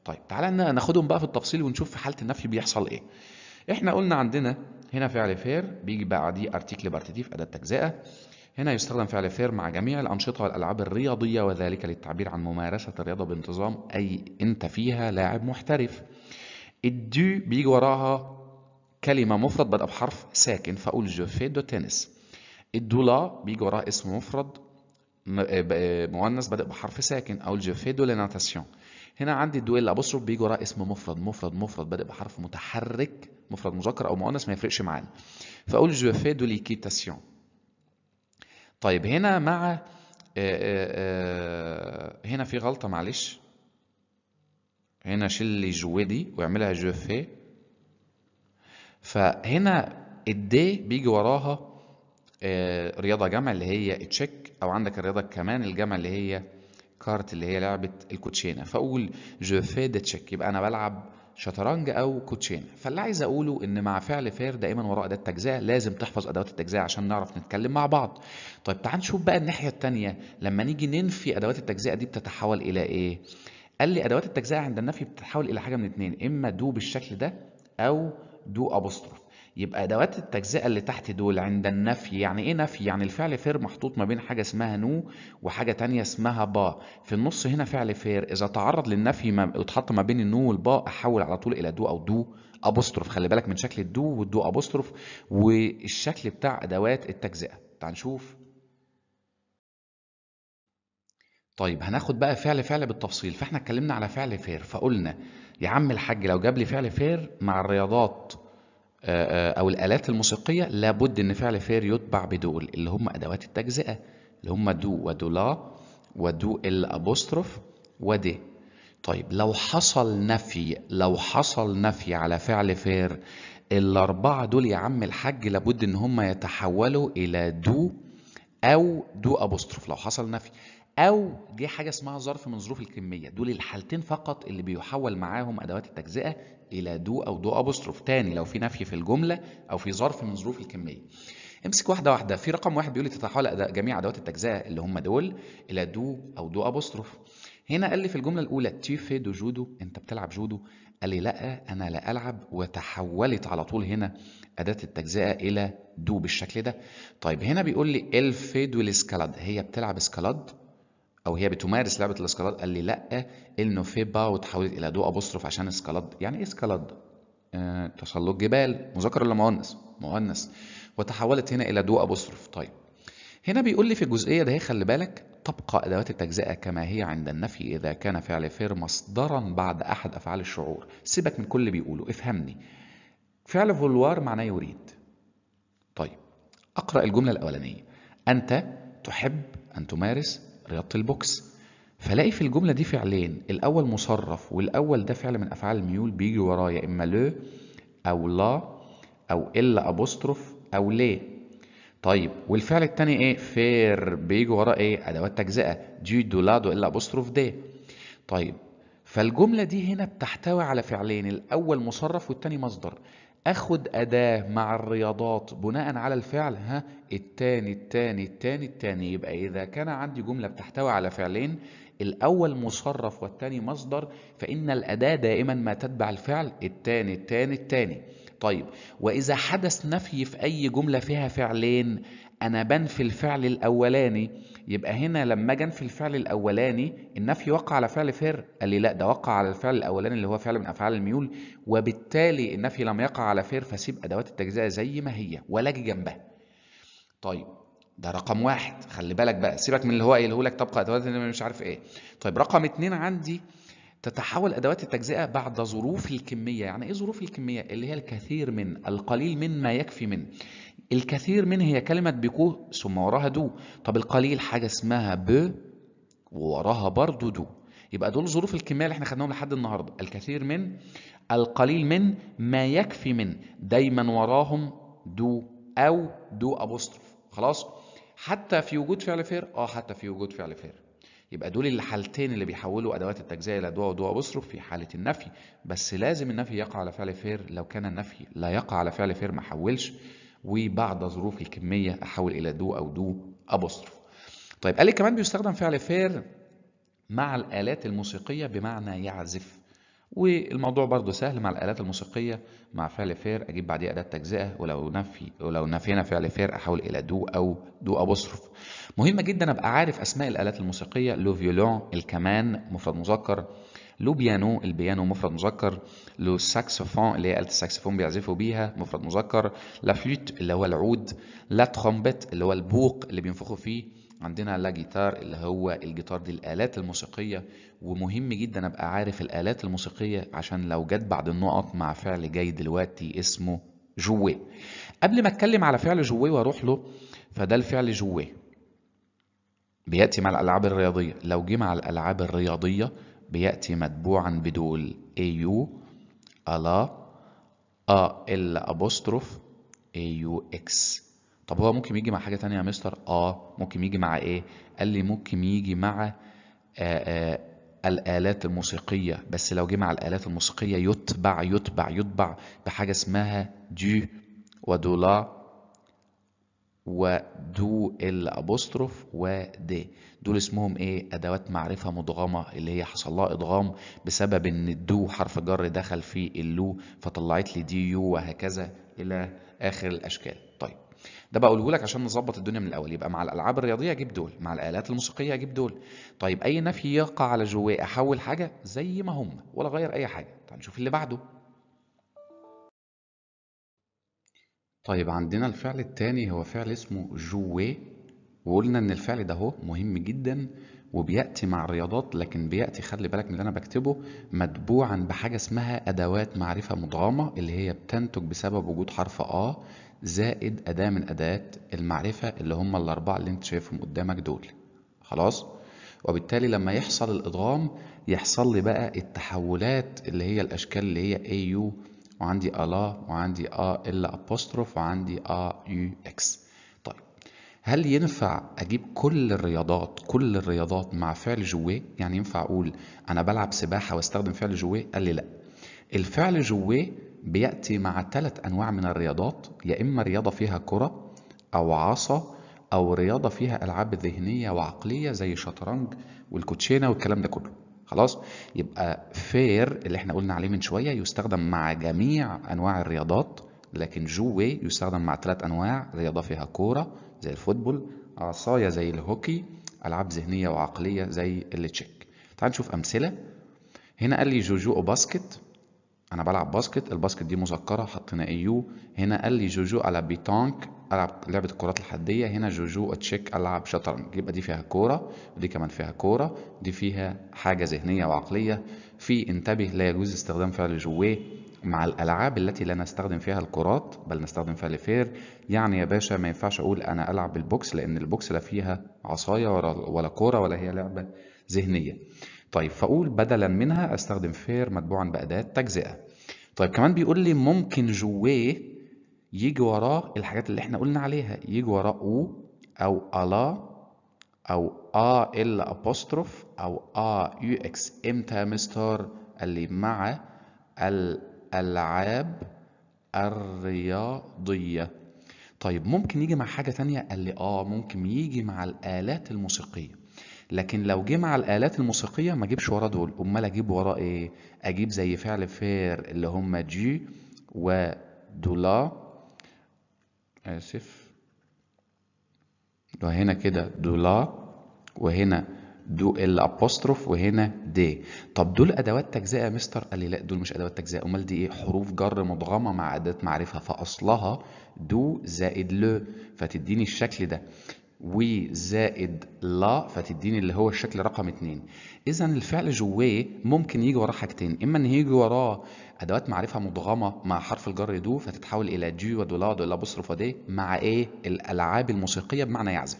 طيب تعالى ناخدهم بقى في التفصيل ونشوف في حاله النفي بيحصل ايه احنا قلنا عندنا هنا فعل فير بيجي بعديه ارتيكل بارتيتيف اداه تجزئه هنا يستخدم فعل فير مع جميع الأنشطة والألعاب الرياضية وذلك للتعبير عن ممارسة الرياضة بانتظام أي أنت فيها لاعب محترف الدو بيجي وراها كلمة مفرد بدأ بحرف ساكن فأقول جو في دو تنس الدولا بيجي وراها اسم مفرد مؤنث آه، بادئ آه، بحرف ساكن او جوفي دو ليناتاسيون هنا عندي اللي ابوستروف بيجي وراء اسم مفرد مفرد مفرد بادئ بحرف متحرك مفرد مذكر او مؤنث ما يفرقش معانا فاقول جوفي دو ليكيتاسيون طيب هنا مع آآ آه، آآ هنا في غلطه معلش هنا شيل لي جوي دي واعملها جوفي فهنا الدي بيجي وراها آه، رياضه جمع اللي هي تشيك او عندك الرياضه كمان الجمع اللي هي كارت اللي هي لعبه الكوتشينه فاقول جو في دي تشيك يبقى انا بلعب شطرنج او كوتشينه فاللي عايز اقوله ان مع فعل فير دائما وراء اداه تجزئه لازم تحفظ ادوات التجزئه عشان نعرف نتكلم مع بعض طيب تعال نشوف بقى الناحيه الثانيه لما نيجي ننفي ادوات التجزئه دي بتتحول الى ايه قال لي ادوات التجزئه عند النفي بتتحول الى حاجه من اتنين اما دو بالشكل ده او دو ابوستروف يبقى ادوات التجزئه اللي تحت دول عند النفي يعني ايه نفي يعني الفعل فير محطوط ما بين حاجه اسمها نو وحاجه تانية اسمها با في النص هنا فعل فير اذا تعرض للنفي ما اتحط ما بين النو والبا احول على طول الى دو او دو ابوستروف خلي بالك من شكل الدو والدو ابوستروف والشكل بتاع ادوات التجزئه تعال نشوف طيب هناخد بقى فعل فعل بالتفصيل فاحنا اتكلمنا على فعل فير فقلنا يا عم الحاج لو جاب لي فعل فير مع الرياضات آه، آه، او الالات الموسيقيه لابد ان فعل فير يتبع بدول اللي هم ادوات التجزئه اللي هم دو ودولا ودو الابوستروف ودي طيب لو حصل نفي لو حصل نفي على فعل فير الأربعة دول يا عم الحاج لابد إن هم يتحولوا إلى دو أو دو أبوستروف لو حصل نفي او دي حاجه اسمها ظرف من ظروف الكميه دول الحالتين فقط اللي بيحول معاهم ادوات التجزئه الى دو او دو ابوستروف تاني لو في نفي في الجمله او في ظرف من ظروف الكميه امسك واحده واحده في رقم واحد بيقول لي تتحول جميع ادوات التجزئه اللي هم دول الى دو او دو ابوستروف هنا قال لي في الجمله الاولى تي في دو جودو انت بتلعب جودو قال لي لا انا لا العب وتحولت على طول هنا اداه التجزئه الى دو بالشكل ده طيب هنا بيقول لي الفي دو الاسكالاد هي بتلعب اسكالاد او هي بتمارس لعبه الاسكالاد قال لي لا النوفيبا وتحولت الى دو ابوستروف عشان اسكالاد يعني ايه اسكالاد آه تسلق جبال مذكر ولا مؤنث مؤنث وتحولت هنا الى دو ابوستروف طيب هنا بيقول لي في الجزئيه ده خلي بالك تبقى ادوات التجزئه كما هي عند النفي اذا كان فعل فير مصدرا بعد احد افعال الشعور سيبك من كل اللي بيقوله افهمني فعل فولوار معناه يريد طيب اقرا الجمله الاولانيه انت تحب ان تمارس رياضة البوكس فلاقي في الجملة دي فعلين الأول مصرف والأول ده فعل من أفعال الميول بيجي ورايا إما لو أو لا أو إلا أبوستروف أو ليه طيب والفعل التاني إيه فير بيجي وراه إيه أدوات تجزئة دي دو لا دو إلا أبوستروف ده طيب فالجملة دي هنا بتحتوي على فعلين الأول مصرف والتاني مصدر اخد اداة مع الرياضات بناء على الفعل ها التاني التاني التاني التاني يبقى اذا كان عندي جملة بتحتوي على فعلين الاول مصرف والتاني مصدر فان الاداة دائما ما تتبع الفعل التاني التاني التاني طيب واذا حدث نفي في اي جملة فيها فعلين انا بنفي الفعل الاولاني يبقى هنا لما اجي انفي الفعل الاولاني النفي وقع على فعل فر قال لي لا ده وقع على الفعل الاولاني اللي هو فعل من افعال الميول وبالتالي النفي لم يقع على فر فسيب ادوات التجزئه زي ما هي ولا اجي جنبها طيب ده رقم واحد خلي بالك بقى سيبك من اللي هو قايله لك تبقى ادوات مش عارف ايه طيب رقم اتنين عندي تتحول أدوات التجزئة بعد ظروف الكمية يعني إيه ظروف الكمية؟ اللي هي الكثير من القليل من ما يكفي من الكثير منه هي كلمة بيكو ثم وراها دو طب القليل حاجة اسمها ب ووراها برضو دو يبقى دول ظروف الكمية اللي احنا خدناهم لحد النهاردة الكثير من القليل من ما يكفي من دايما وراهم دو أو دو أبوستروف خلاص حتى في وجود فعل فير اه حتى في وجود فعل فير يبقى دول الحالتين اللي بيحولوا ادوات التجزئه الى دو ودو ابوستروف في حاله النفي بس لازم النفي يقع على فعل فير لو كان النفي لا يقع على فعل فير ما حولش وبعد ظروف الكميه احول الى دو او دو ابوستروف طيب قال لي كمان بيستخدم فعل فير مع الالات الموسيقيه بمعنى يعزف والموضوع برضه سهل مع الآلات الموسيقية مع فعل فير أجيب بعديه أداة تجزئة ولو نفي ولو نفينا فعل فير أحول إلى دو أو دو أبوستروف مهمة جدا أبقى عارف أسماء الآلات الموسيقية لو فيولون الكمان مفرد مذكر لو بيانو البيانو مفرد مذكر لو ساكسفون اللي هي آلة الساكسفون بيعزفوا بيها مفرد مذكر لا فلوت اللي هو العود لا ترومبت اللي هو البوق اللي بينفخوا فيه عندنا لا جيتار اللي هو الجيتار دي الآلات الموسيقية ومهم جدا أبقى عارف الآلات الموسيقية عشان لو جت بعد النقط مع فعل جاي دلوقتي اسمه جوي قبل ما أتكلم على فعل جوي وأروح له فده الفعل جوي بيأتي مع الألعاب الرياضية لو جه مع الألعاب الرياضية بيأتي متبوعا بدول AU ألا أ ال أبوستروف AUX طب هو ممكن يجي مع حاجة تانية يا مستر؟ آه ممكن يجي مع إيه؟ قال لي ممكن يجي مع آآ آآ الآلات الموسيقية بس لو جه مع الآلات الموسيقية يتبع يتبع يتبع بحاجة اسمها دو ودولا ودو الابوستروف ودي دول اسمهم ايه ادوات معرفه مدغمه اللي هي حصل لها ادغام بسبب ان الدو حرف جر دخل في اللو فطلعت لي دي يو وهكذا الى اخر الاشكال طيب ده بقوله لك عشان نظبط الدنيا من الاول يبقى مع الالعاب الرياضيه اجيب دول مع الالات الموسيقيه اجيب دول طيب اي نفي يقع على جواه احول حاجه زي ما هم ولا اغير اي حاجه تعال نشوف اللي بعده طيب عندنا الفعل التاني هو فعل اسمه جوي وقلنا ان الفعل ده هو مهم جدا وبياتي مع الرياضات لكن بياتي خلي بالك من اللي انا بكتبه متبوعا بحاجه اسمها ادوات معرفه مدغمه اللي هي بتنتج بسبب وجود حرف ا زائد اداه من ادوات المعرفه اللي هم الاربعه اللي انت شايفهم قدامك دول خلاص وبالتالي لما يحصل الادغام يحصل لي بقى التحولات اللي هي الاشكال اللي هي AU وعندي الا وعندي ا الا ابوستروف وعندي ا يو اكس طيب هل ينفع اجيب كل الرياضات كل الرياضات مع فعل جويه يعني ينفع اقول انا بلعب سباحه واستخدم فعل جويه قال لي لا الفعل جويه بياتي مع ثلاث انواع من الرياضات يا اما رياضه فيها كره او عصا او رياضه فيها العاب ذهنيه وعقليه زي الشطرنج والكوتشينه والكلام ده كله خلاص يبقى فير اللي احنا قلنا عليه من شويه يستخدم مع جميع انواع الرياضات لكن جوي يستخدم مع ثلاث انواع رياضه فيها كوره زي الفوتبول عصايه زي الهوكي العاب ذهنيه وعقليه زي التشيك تعال نشوف امثله هنا قال لي جوجو باسكت انا بلعب باسكت الباسكت دي مذكره حطينا ايو هنا قال لي جوجو على بيتانك العب لعبه الكرات الحديه هنا جوجو اتشيك العب شطرنج يبقى دي فيها كوره ودي كمان فيها كوره دي فيها حاجه ذهنيه وعقليه في انتبه لا يجوز استخدام فعل جويه مع الالعاب التي لا نستخدم فيها الكرات بل نستخدم فعل فير يعني يا باشا ما ينفعش اقول انا العب بالبوكس لان البوكس لا فيها عصايه ولا ولا كوره ولا هي لعبه ذهنيه طيب فاقول بدلا منها استخدم فير متبوعا باداه تجزئه طيب كمان بيقول لي ممكن جويه يجي وراه الحاجات اللي احنا قلنا عليها يجي وراه او او الا او ا ال ابوستروف او ا يو اكس امتى يا مستر قال لي مع الالعاب الرياضيه طيب ممكن يجي مع حاجه ثانيه قال لي اه ممكن يجي مع الالات الموسيقيه لكن لو جه مع الالات الموسيقيه ما اجيبش وراه دول امال اجيب وراه ايه اجيب زي فعل فير اللي هم جي ودولا آسف وهنا كده دولا وهنا دو الابوستروف وهنا دي طب دول ادوات تجزئه يا مستر قال لي لا دول مش ادوات تجزئه امال دي ايه حروف جر مضغمه مع اداه معرفه فاصلها دو زائد لو فتديني الشكل ده وزائد زائد لا فتديني اللي هو الشكل رقم اتنين اذا الفعل جواه ممكن يجي وراه حاجتين اما ان يجي وراه ادوات معرفه مدغمه مع حرف الجر دو فتتحول الى دي ودولا دولا بصرف ودي مع ايه الالعاب الموسيقيه بمعنى يعزف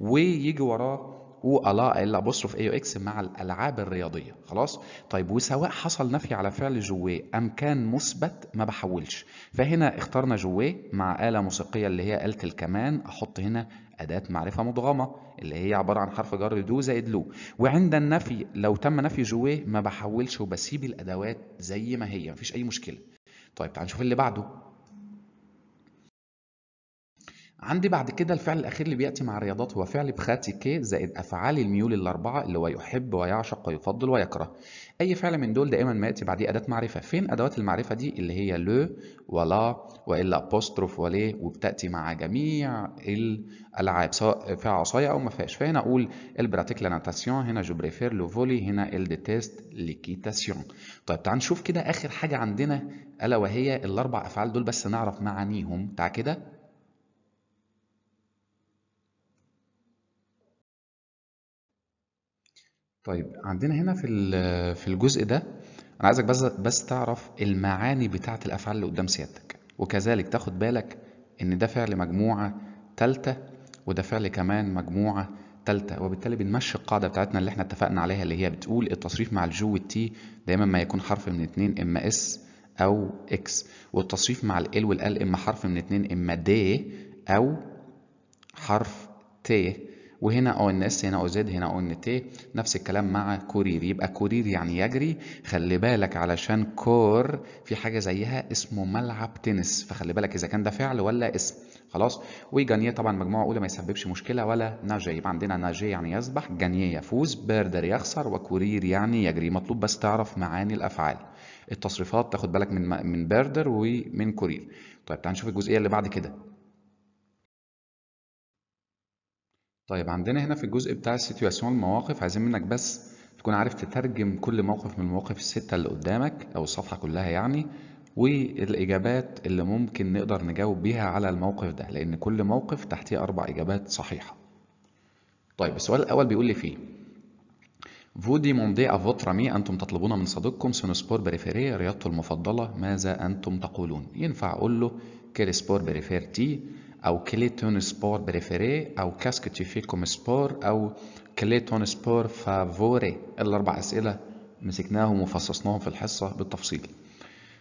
ويجي وراه و الا الا بصرف اي اكس مع الالعاب الرياضيه خلاص طيب وسواء حصل نفي على فعل جواه ام كان مثبت ما بحولش فهنا اخترنا جواه مع اله موسيقيه اللي هي اله الكمان احط هنا أداة معرفة مدغمة اللي هي عبارة عن حرف جر دو زائد لو وعند النفي لو تم نفي جواه ما بحولش وبسيب الأدوات زي ما هي مفيش أي مشكلة طيب تعال نشوف اللي بعده عندي بعد كده الفعل الأخير اللي بيأتي مع الرياضات هو فعل بخاتي كي زائد أفعال الميول الأربعة اللي هو يحب ويعشق ويفضل ويكره اي فعل من دول دائما ما ياتي بعديه اداه معرفه فين ادوات المعرفه دي اللي هي لو ولا والا ابوستروف وليه وبتاتي مع جميع الالعاب سواء فيها عصايه او ما فيهاش فهنا اقول البراتيك ناتاسيون هنا جو بريفير لو فولي هنا الديتيست ليكيتاسيون طيب تعال نشوف كده اخر حاجه عندنا الا وهي الاربع افعال دول بس نعرف معانيهم تعال كده طيب عندنا هنا في ال- في الجزء ده انا عايزك بس بس تعرف المعاني بتاعة الافعال اللي قدام سيادتك وكذلك تاخد بالك ان ده فعل مجموعة تالتة وده فعل كمان مجموعة تالتة وبالتالي بنمشي القاعدة بتاعتنا اللي احنا اتفقنا عليها اللي هي بتقول التصريف مع الجو والتي دايما ما يكون حرف من اتنين اما اس او اكس والتصريف مع ال والال اما حرف من اتنين اما دي او حرف تي وهنا او الناس هنا او زد هنا او ان تي نفس الكلام مع كورير يبقى كورير يعني يجري خلي بالك علشان كور في حاجه زيها اسمه ملعب تنس فخلي بالك اذا كان ده فعل ولا اسم خلاص وجانيه طبعا مجموعه اولى ما يسببش مشكله ولا ناجي يبقى عندنا ناجي يعني يسبح جانيه يفوز بيردر يخسر وكورير يعني يجري مطلوب بس تعرف معاني الافعال التصريفات تاخد بالك من من بيردر ومن كورير طيب تعال نشوف الجزئيه اللي بعد كده طيب عندنا هنا في الجزء بتاع السيتويشن المواقف عايزين منك بس تكون عارف تترجم كل موقف من المواقف الستة اللي قدامك أو الصفحة كلها يعني والإجابات اللي ممكن نقدر نجاوب بيها على الموقف ده لأن كل موقف تحتيه أربع إجابات صحيحة. طيب السؤال الأول بيقول لي فيه فودي demandez à votre أنتم تطلبون من صديقكم سون سبور بريفيري رياضته المفضلة ماذا أنتم تقولون؟ ينفع أقول له كيل سبور بريفير تي او كليتون سبور بريفيري او كاسك تيفيكوم سبور او كليتون سبور فافوري الاربع اسئله مسكناهم وفصصناهم في الحصه بالتفصيل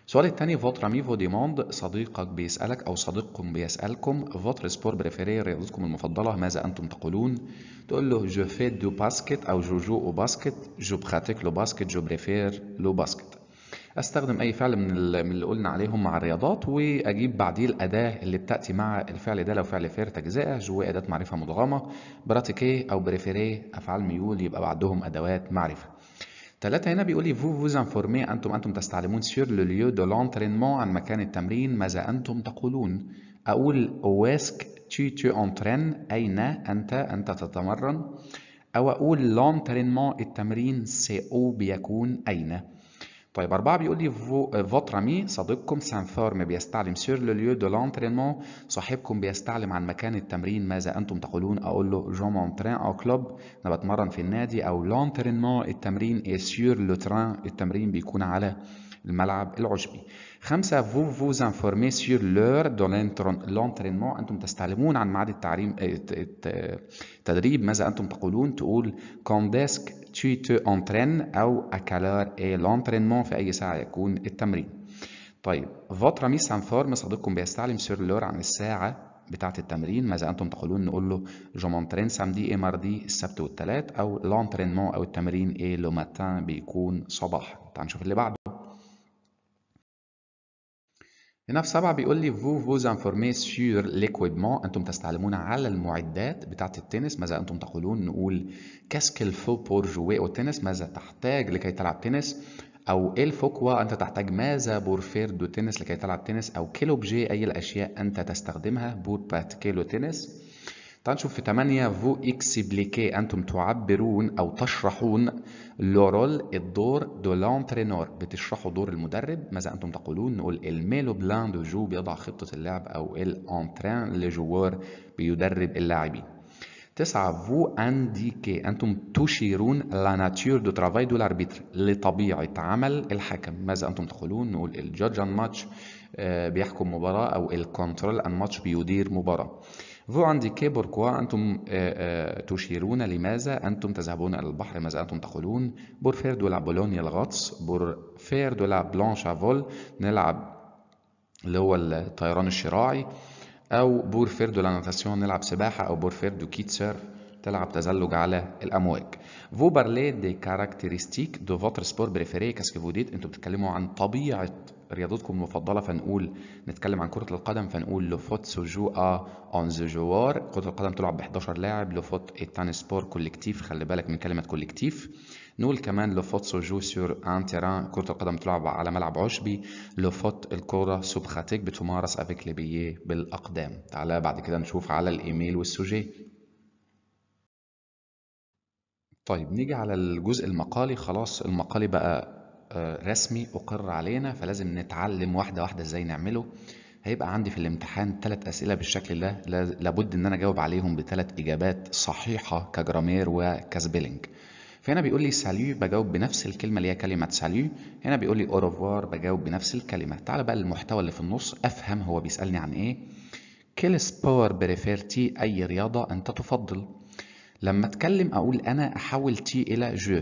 السؤال الثاني فوتر اميفو ديموند صديقك بيسألك أو صديقكم بيسألكم فوتر سبور بريفيري رياضتكم المفضلة ماذا أنتم تقولون؟ تقول له جو في دو باسكت أو جو جو أو باسكت جو بخاتيك لو باسكت جو بريفير لو باسكت استخدم اي فعل من اللي قلنا عليهم مع الرياضات واجيب بعديه الاداه اللي بتاتي مع الفعل ده لو فعل فير تجزئه جواه اداه معرفه مدغمه براتيكيه او بريفيريه افعال ميول يبقى بعدهم ادوات معرفه ثلاثة هنا بيقول لي فو فوز انفورمي انتم انتم تستعلمون سير لو ليو دو لونترينمون عن مكان التمرين ماذا انتم تقولون اقول واسك تي تي اونترين اين انت انت تتمرن او اقول لونترينمون التمرين سي او بيكون اين طيب أربعة بيقول لي votre ami صديقكم s'informe بيستعلم sur le lieu de l'entraînement صاحبكم بيستعلم عن مكان التمرين ماذا أنتم تقولون أقول له je m'entraîne أو كلوب أنا بتمرن في النادي أو l'entraînement التمرين إي sur le ترين التمرين بيكون على الملعب العشبي خمسة فو فو انفورمي sur لور دو لونترينمون أنتم تستعلمون عن ميعاد التعليم آه، التدريب ماذا أنتم تقولون تقول كونديسك تو تو انترين أو اكالار اي لونترينمون في أي ساعة يكون التمرين طيب فوتر ميس انفورم صديقكم بيستعلم sur لور عن الساعة بتاعة التمرين ماذا أنتم تقولون نقول له جو مونترين سامدي اي ماردي السبت والثلاث أو لونترينمون أو التمرين اي لو ماتان بيكون صباح تعال نشوف اللي بعده هنا في سبعة بيقول لي فو فو زانفورمي سور ليكويبمون انتم تستعلمون على المعدات بتاعة التنس ماذا انتم تقولون نقول كاسك الفو بور جوي او تنس ماذا تحتاج لكي تلعب تنس او إيه الفكوة انت تحتاج ماذا بور فير دو تنس لكي تلعب تنس او كيلوبجي اي الاشياء انت تستخدمها بور باتكيلو تنس تعال طيب نشوف في 8 فو اكسبليكي انتم تعبرون او تشرحون لورول الدور دو لونترينور بتشرحوا دور المدرب ماذا انتم تقولون نقول الميلو بلان دو جو بيضع خطه اللعب او الانترين لجوار بيدرب اللاعبين تسعة فو انديكي انتم تشيرون لا ناتور دو ترافاي دو لاربيتر لطبيعه عمل الحكم ماذا انتم تقولون نقول الجادج ان ماتش بيحكم مباراه او الكنترول ان ماتش بيدير مباراه فو كي بوركوا أنتم آه، آه، تشيرون لماذا أنتم تذهبون إلى البحر ماذا أنتم تقولون بور فير دو لا بولونيا الغطس بور فير دو لا بلانش فول نلعب اللي هو الطيران الشراعي أو بور فير دو لا ناتاسيون نلعب سباحة أو بور فير دو كيت سيرف تلعب تزلج على الامواج فو بارلي دي كاركتيرستيك دو فوتر سبور بريفيري كاسكي فو ديت انتم بتتكلموا عن طبيعه رياضتكم المفضلة فنقول نتكلم عن كرة القدم فنقول لو فوت سو جو ا اون ذا جوار كرة القدم تلعب ب 11 لاعب لو فوت ايتان سبور كولكتيف خلي بالك من كلمة كولكتيف نقول كمان لو فوت سو جو سور ان تيران كرة القدم تلعب على ملعب عشبي لو فوت الكرة سبخاتيك بتمارس افيك ليبيي بالأقدام تعالى بعد كده نشوف على الإيميل والسوجيه طيب نيجي على الجزء المقالي خلاص المقالي بقى آه، رسمي أقر علينا فلازم نتعلم واحدة واحدة إزاي نعمله هيبقى عندي في الامتحان ثلاث أسئلة بالشكل ده لابد إن أنا أجاوب عليهم بثلاث إجابات صحيحة كجرامير وكسبيلنج فهنا بيقول لي ساليو بجاوب بنفس الكلمة اللي هي كلمة ساليو هنا بيقول لي أوروفوار بجاوب بنفس الكلمة تعال بقى للمحتوى اللي في النص أفهم هو بيسألني عن إيه كل سبور تي أي رياضة أنت تفضل لما أتكلم أقول أنا أحول تي إلى جو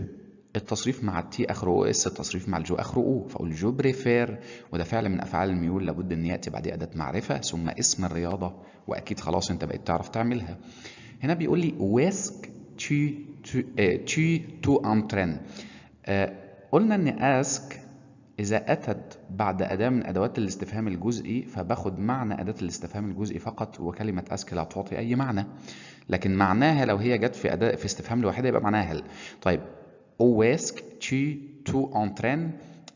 التصريف مع التي اخره او اس التصريف مع الجو اخره او فاقول جو بريفير وده فعل من افعال الميول لابد ان ياتي بعديه اداه معرفه ثم اسم الرياضه واكيد خلاص انت بقيت تعرف تعملها هنا بيقول لي واسك تي تي تو انترين آه، آه، قلنا ان اسك إذا أتت بعد أداة من أدوات الاستفهام الجزئي فباخد معنى أداة الاستفهام الجزئي فقط وكلمة أسك لا تعطي أي معنى لكن معناها لو هي جت في أداة في استفهام لوحدها يبقى معناها هل طيب اواسك tu tu entraînes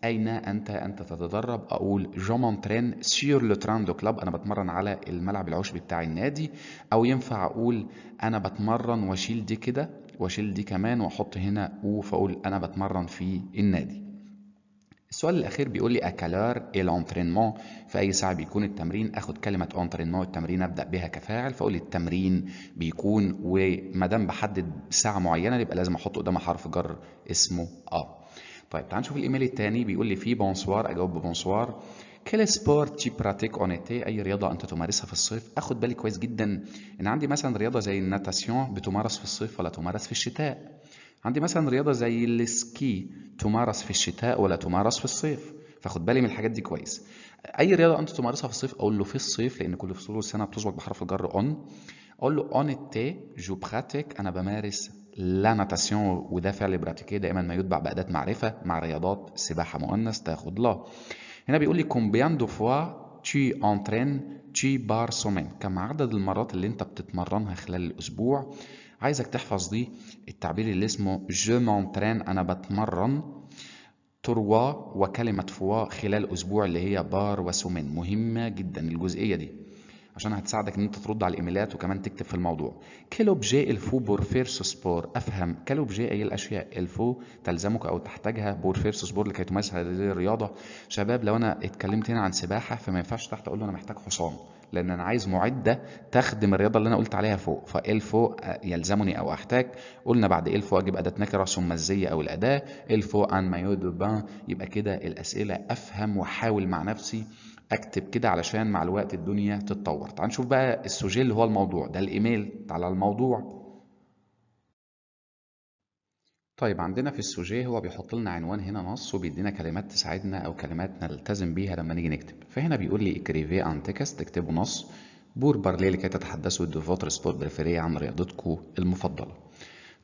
أين أنت أنت تتدرب أقول جو مونترين سيور لو تران دو كلاب أنا بتمرن على الملعب العشبي بتاع النادي أو ينفع أقول أنا بتمرن وأشيل دي كده وأشيل دي كمان وأحط هنا أو فأقول أنا بتمرن في النادي السؤال الأخير بيقول لي أكالار إيه لونترينمون في أي ساعة بيكون التمرين أخد كلمة اونترينمون التمرين أبدأ بها كفاعل فأقول التمرين بيكون وما دام بحدد ساعة معينة يبقى لازم أحط قدامها حرف جر اسمه أ طيب تعال نشوف الإيميل التاني بيقول لي فيه بونسوار أجاوب ببونسوار كل سبورت تي براتيك اونيتي اي رياضه انت تمارسها في الصيف اخد بالي كويس جدا ان عندي مثلا رياضه زي الناتاسيون بتمارس في الصيف ولا تمارس في الشتاء عندي مثلا رياضة زي السكي تمارس في الشتاء ولا تمارس في الصيف فاخد بالي من الحاجات دي كويس اي رياضه انت تمارسها في الصيف اقول له في الصيف لان كل فصول السنه بتظبط بحرف الجر اون اقول له اون التي جو براتيك انا بمارس لا ناتاسيون وده فعل براتيكي دائما ما يتبع باداه معرفه مع رياضات سباحه مؤنث تاخد لا هنا بيقول لي كومبيان دو فوا تي انترين تي بار سومين كم عدد المرات اللي انت بتتمرنها خلال الاسبوع عايزك تحفظ دي التعبير اللي اسمه جو مونترين انا بتمرن تروا وكلمة فوا خلال أسبوع اللي هي بار وسومين مهمة جدا الجزئية دي عشان هتساعدك ان انت ترد على الايميلات وكمان تكتب في الموضوع جي الفو بور فيرس سبور افهم جي اي الاشياء الفو تلزمك او تحتاجها بور فيرس سبور لكي تمارس هذه الرياضه شباب لو انا اتكلمت هنا عن سباحه فما ينفعش تحت اقول له انا محتاج حصان لان انا عايز معده تخدم الرياضه اللي انا قلت عليها فوق فال فوق آه، يلزمني او احتاج قلنا بعد إيه ال فوق اجيب اداه نكره ثم الزيه او الاداه إيه ال فوق ان مايو دو بان يبقى كده الاسئله افهم واحاول مع نفسي اكتب كده علشان مع الوقت الدنيا تتطور تعال نشوف بقى السجل هو الموضوع ده الايميل تعالى الموضوع طيب عندنا في السوجيه هو بيحط لنا عنوان هنا نص وبيدينا كلمات تساعدنا او كلمات نلتزم بيها لما نيجي نكتب فهنا بيقول لي اكريفي ان تكست اكتبوا نص بور بارلي لكي تتحدثوا دو فوتر سبورت بريفيري عن رياضتكم المفضله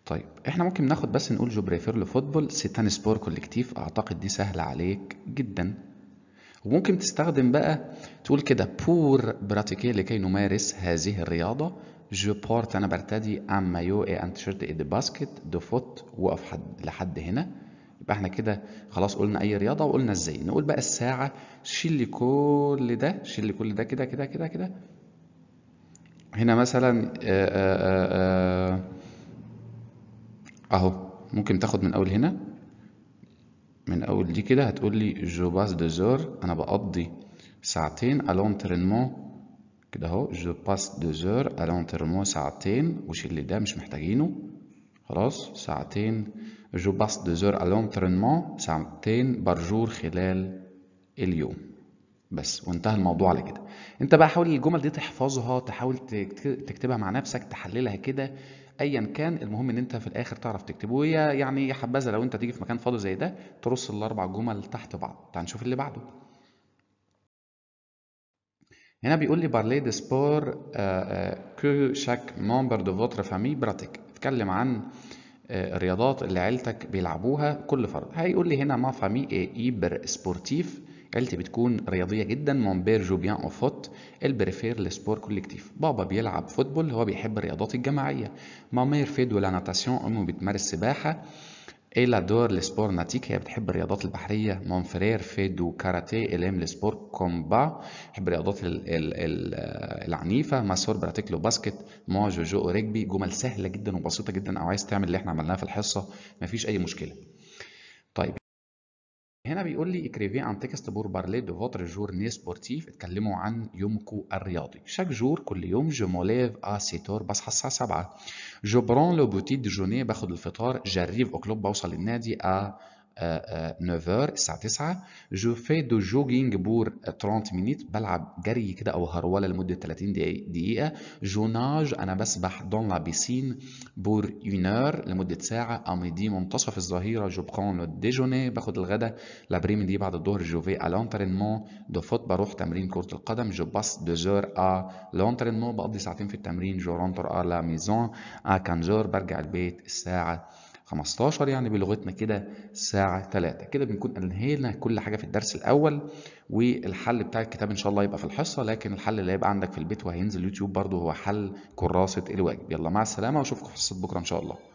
طيب احنا ممكن ناخد بس نقول جو بريفير فوتبول سيتان سبور كولكتيف اعتقد دي سهله عليك جدا وممكن تستخدم بقى تقول كده بور براتيكي لكي نمارس هذه الرياضه جو بورت انا برتدي ان مايو اي ان شيرت اي دي باسكت دو فوت وقف حد لحد هنا يبقى احنا كده خلاص قلنا اي رياضه وقلنا ازاي نقول بقى الساعه شيل لي كل ده شيل لي كل ده كده كده كده كده هنا مثلا آه، آه، آه، اهو ممكن تاخد من اول هنا من اول دي كده هتقول لي جو باس دو زور انا بقضي ساعتين الونترينمون كده اهو جو باس دو زور الانترمو ساعتين وش اللي ده مش محتاجينه خلاص ساعتين جو باس دو زور الانترمو ساعتين برجور خلال اليوم بس وانتهى الموضوع على كده انت بقى حاول الجمل دي تحفظها تحاول تكتبها مع نفسك تحللها كده ايا كان المهم ان انت في الاخر تعرف تكتبه وهي يعني يا حبذا لو انت تيجي في مكان فاضي زي ده ترص الاربع جمل تحت بعض تعال نشوف اللي بعده هنا بيقول لي بارلي دي سبور كو شاك ممبر دو فوتر فامي براتيك اتكلم عن آه، الرياضات اللي عيلتك بيلعبوها كل فرد هيقول لي هنا ما فامي ايبر سبورتيف عيلتي بتكون رياضيه جدا مونبير جو بيان او فوت البريفير لسبور كوليكتيف بابا بيلعب فوتبول هو بيحب الرياضات الجماعيه مامير في دو لا ناتاسيون امه بتمارس سباحه ايه دور لسبور ناتيك هي بتحب الرياضات البحريه مونفرير فيدو كاراتيه الام لسبور كومبا بتحب الرياضات الـ الـ الـ آه، العنيفه ماسور براتيكلو باسكت مو جوجو ريجبي جمل سهله جدا وبسيطه جدا او عايز تعمل اللي احنا عملناه في الحصه مفيش اي مشكله هنا بيقول لي اكريفي ان تكست بور بارلي دو فوتر جورني سبورتيف اتكلموا عن يومكو الرياضي شاك جور كل يوم جو موليف ا سيتور بصحى الساعه 7 جو برون لو بوتي دي جوني باخد الفطار جاريف او كلوب بوصل النادي 9 الساعه 9 جو في دو جوجينج بور 30 مينيت بلعب جري كده او هروله لمده 30 دقيقه جو ناج انا بسبح دون لا بيسين بور اونور لمده ساعه اميدي منتصف الظهيره جو بخون لو ديجوني باخد الغدا لابريم دي بعد الظهر جو في الانترينمون دو فوت بروح تمرين كره القدم جو باس دوزور ا لانترينمون بقضي ساعتين في التمرين جو رونتر ا لا ميزون ا كانجور برجع البيت الساعه 15 يعني بلغتنا كده الساعة 3 كده بنكون انهينا كل حاجة في الدرس الأول والحل بتاع الكتاب إن شاء الله يبقى في الحصة لكن الحل اللي هيبقى عندك في البيت وهينزل يوتيوب برضه هو حل كراسة الواجب يلا مع السلامة وأشوفكم في حصة بكرة إن شاء الله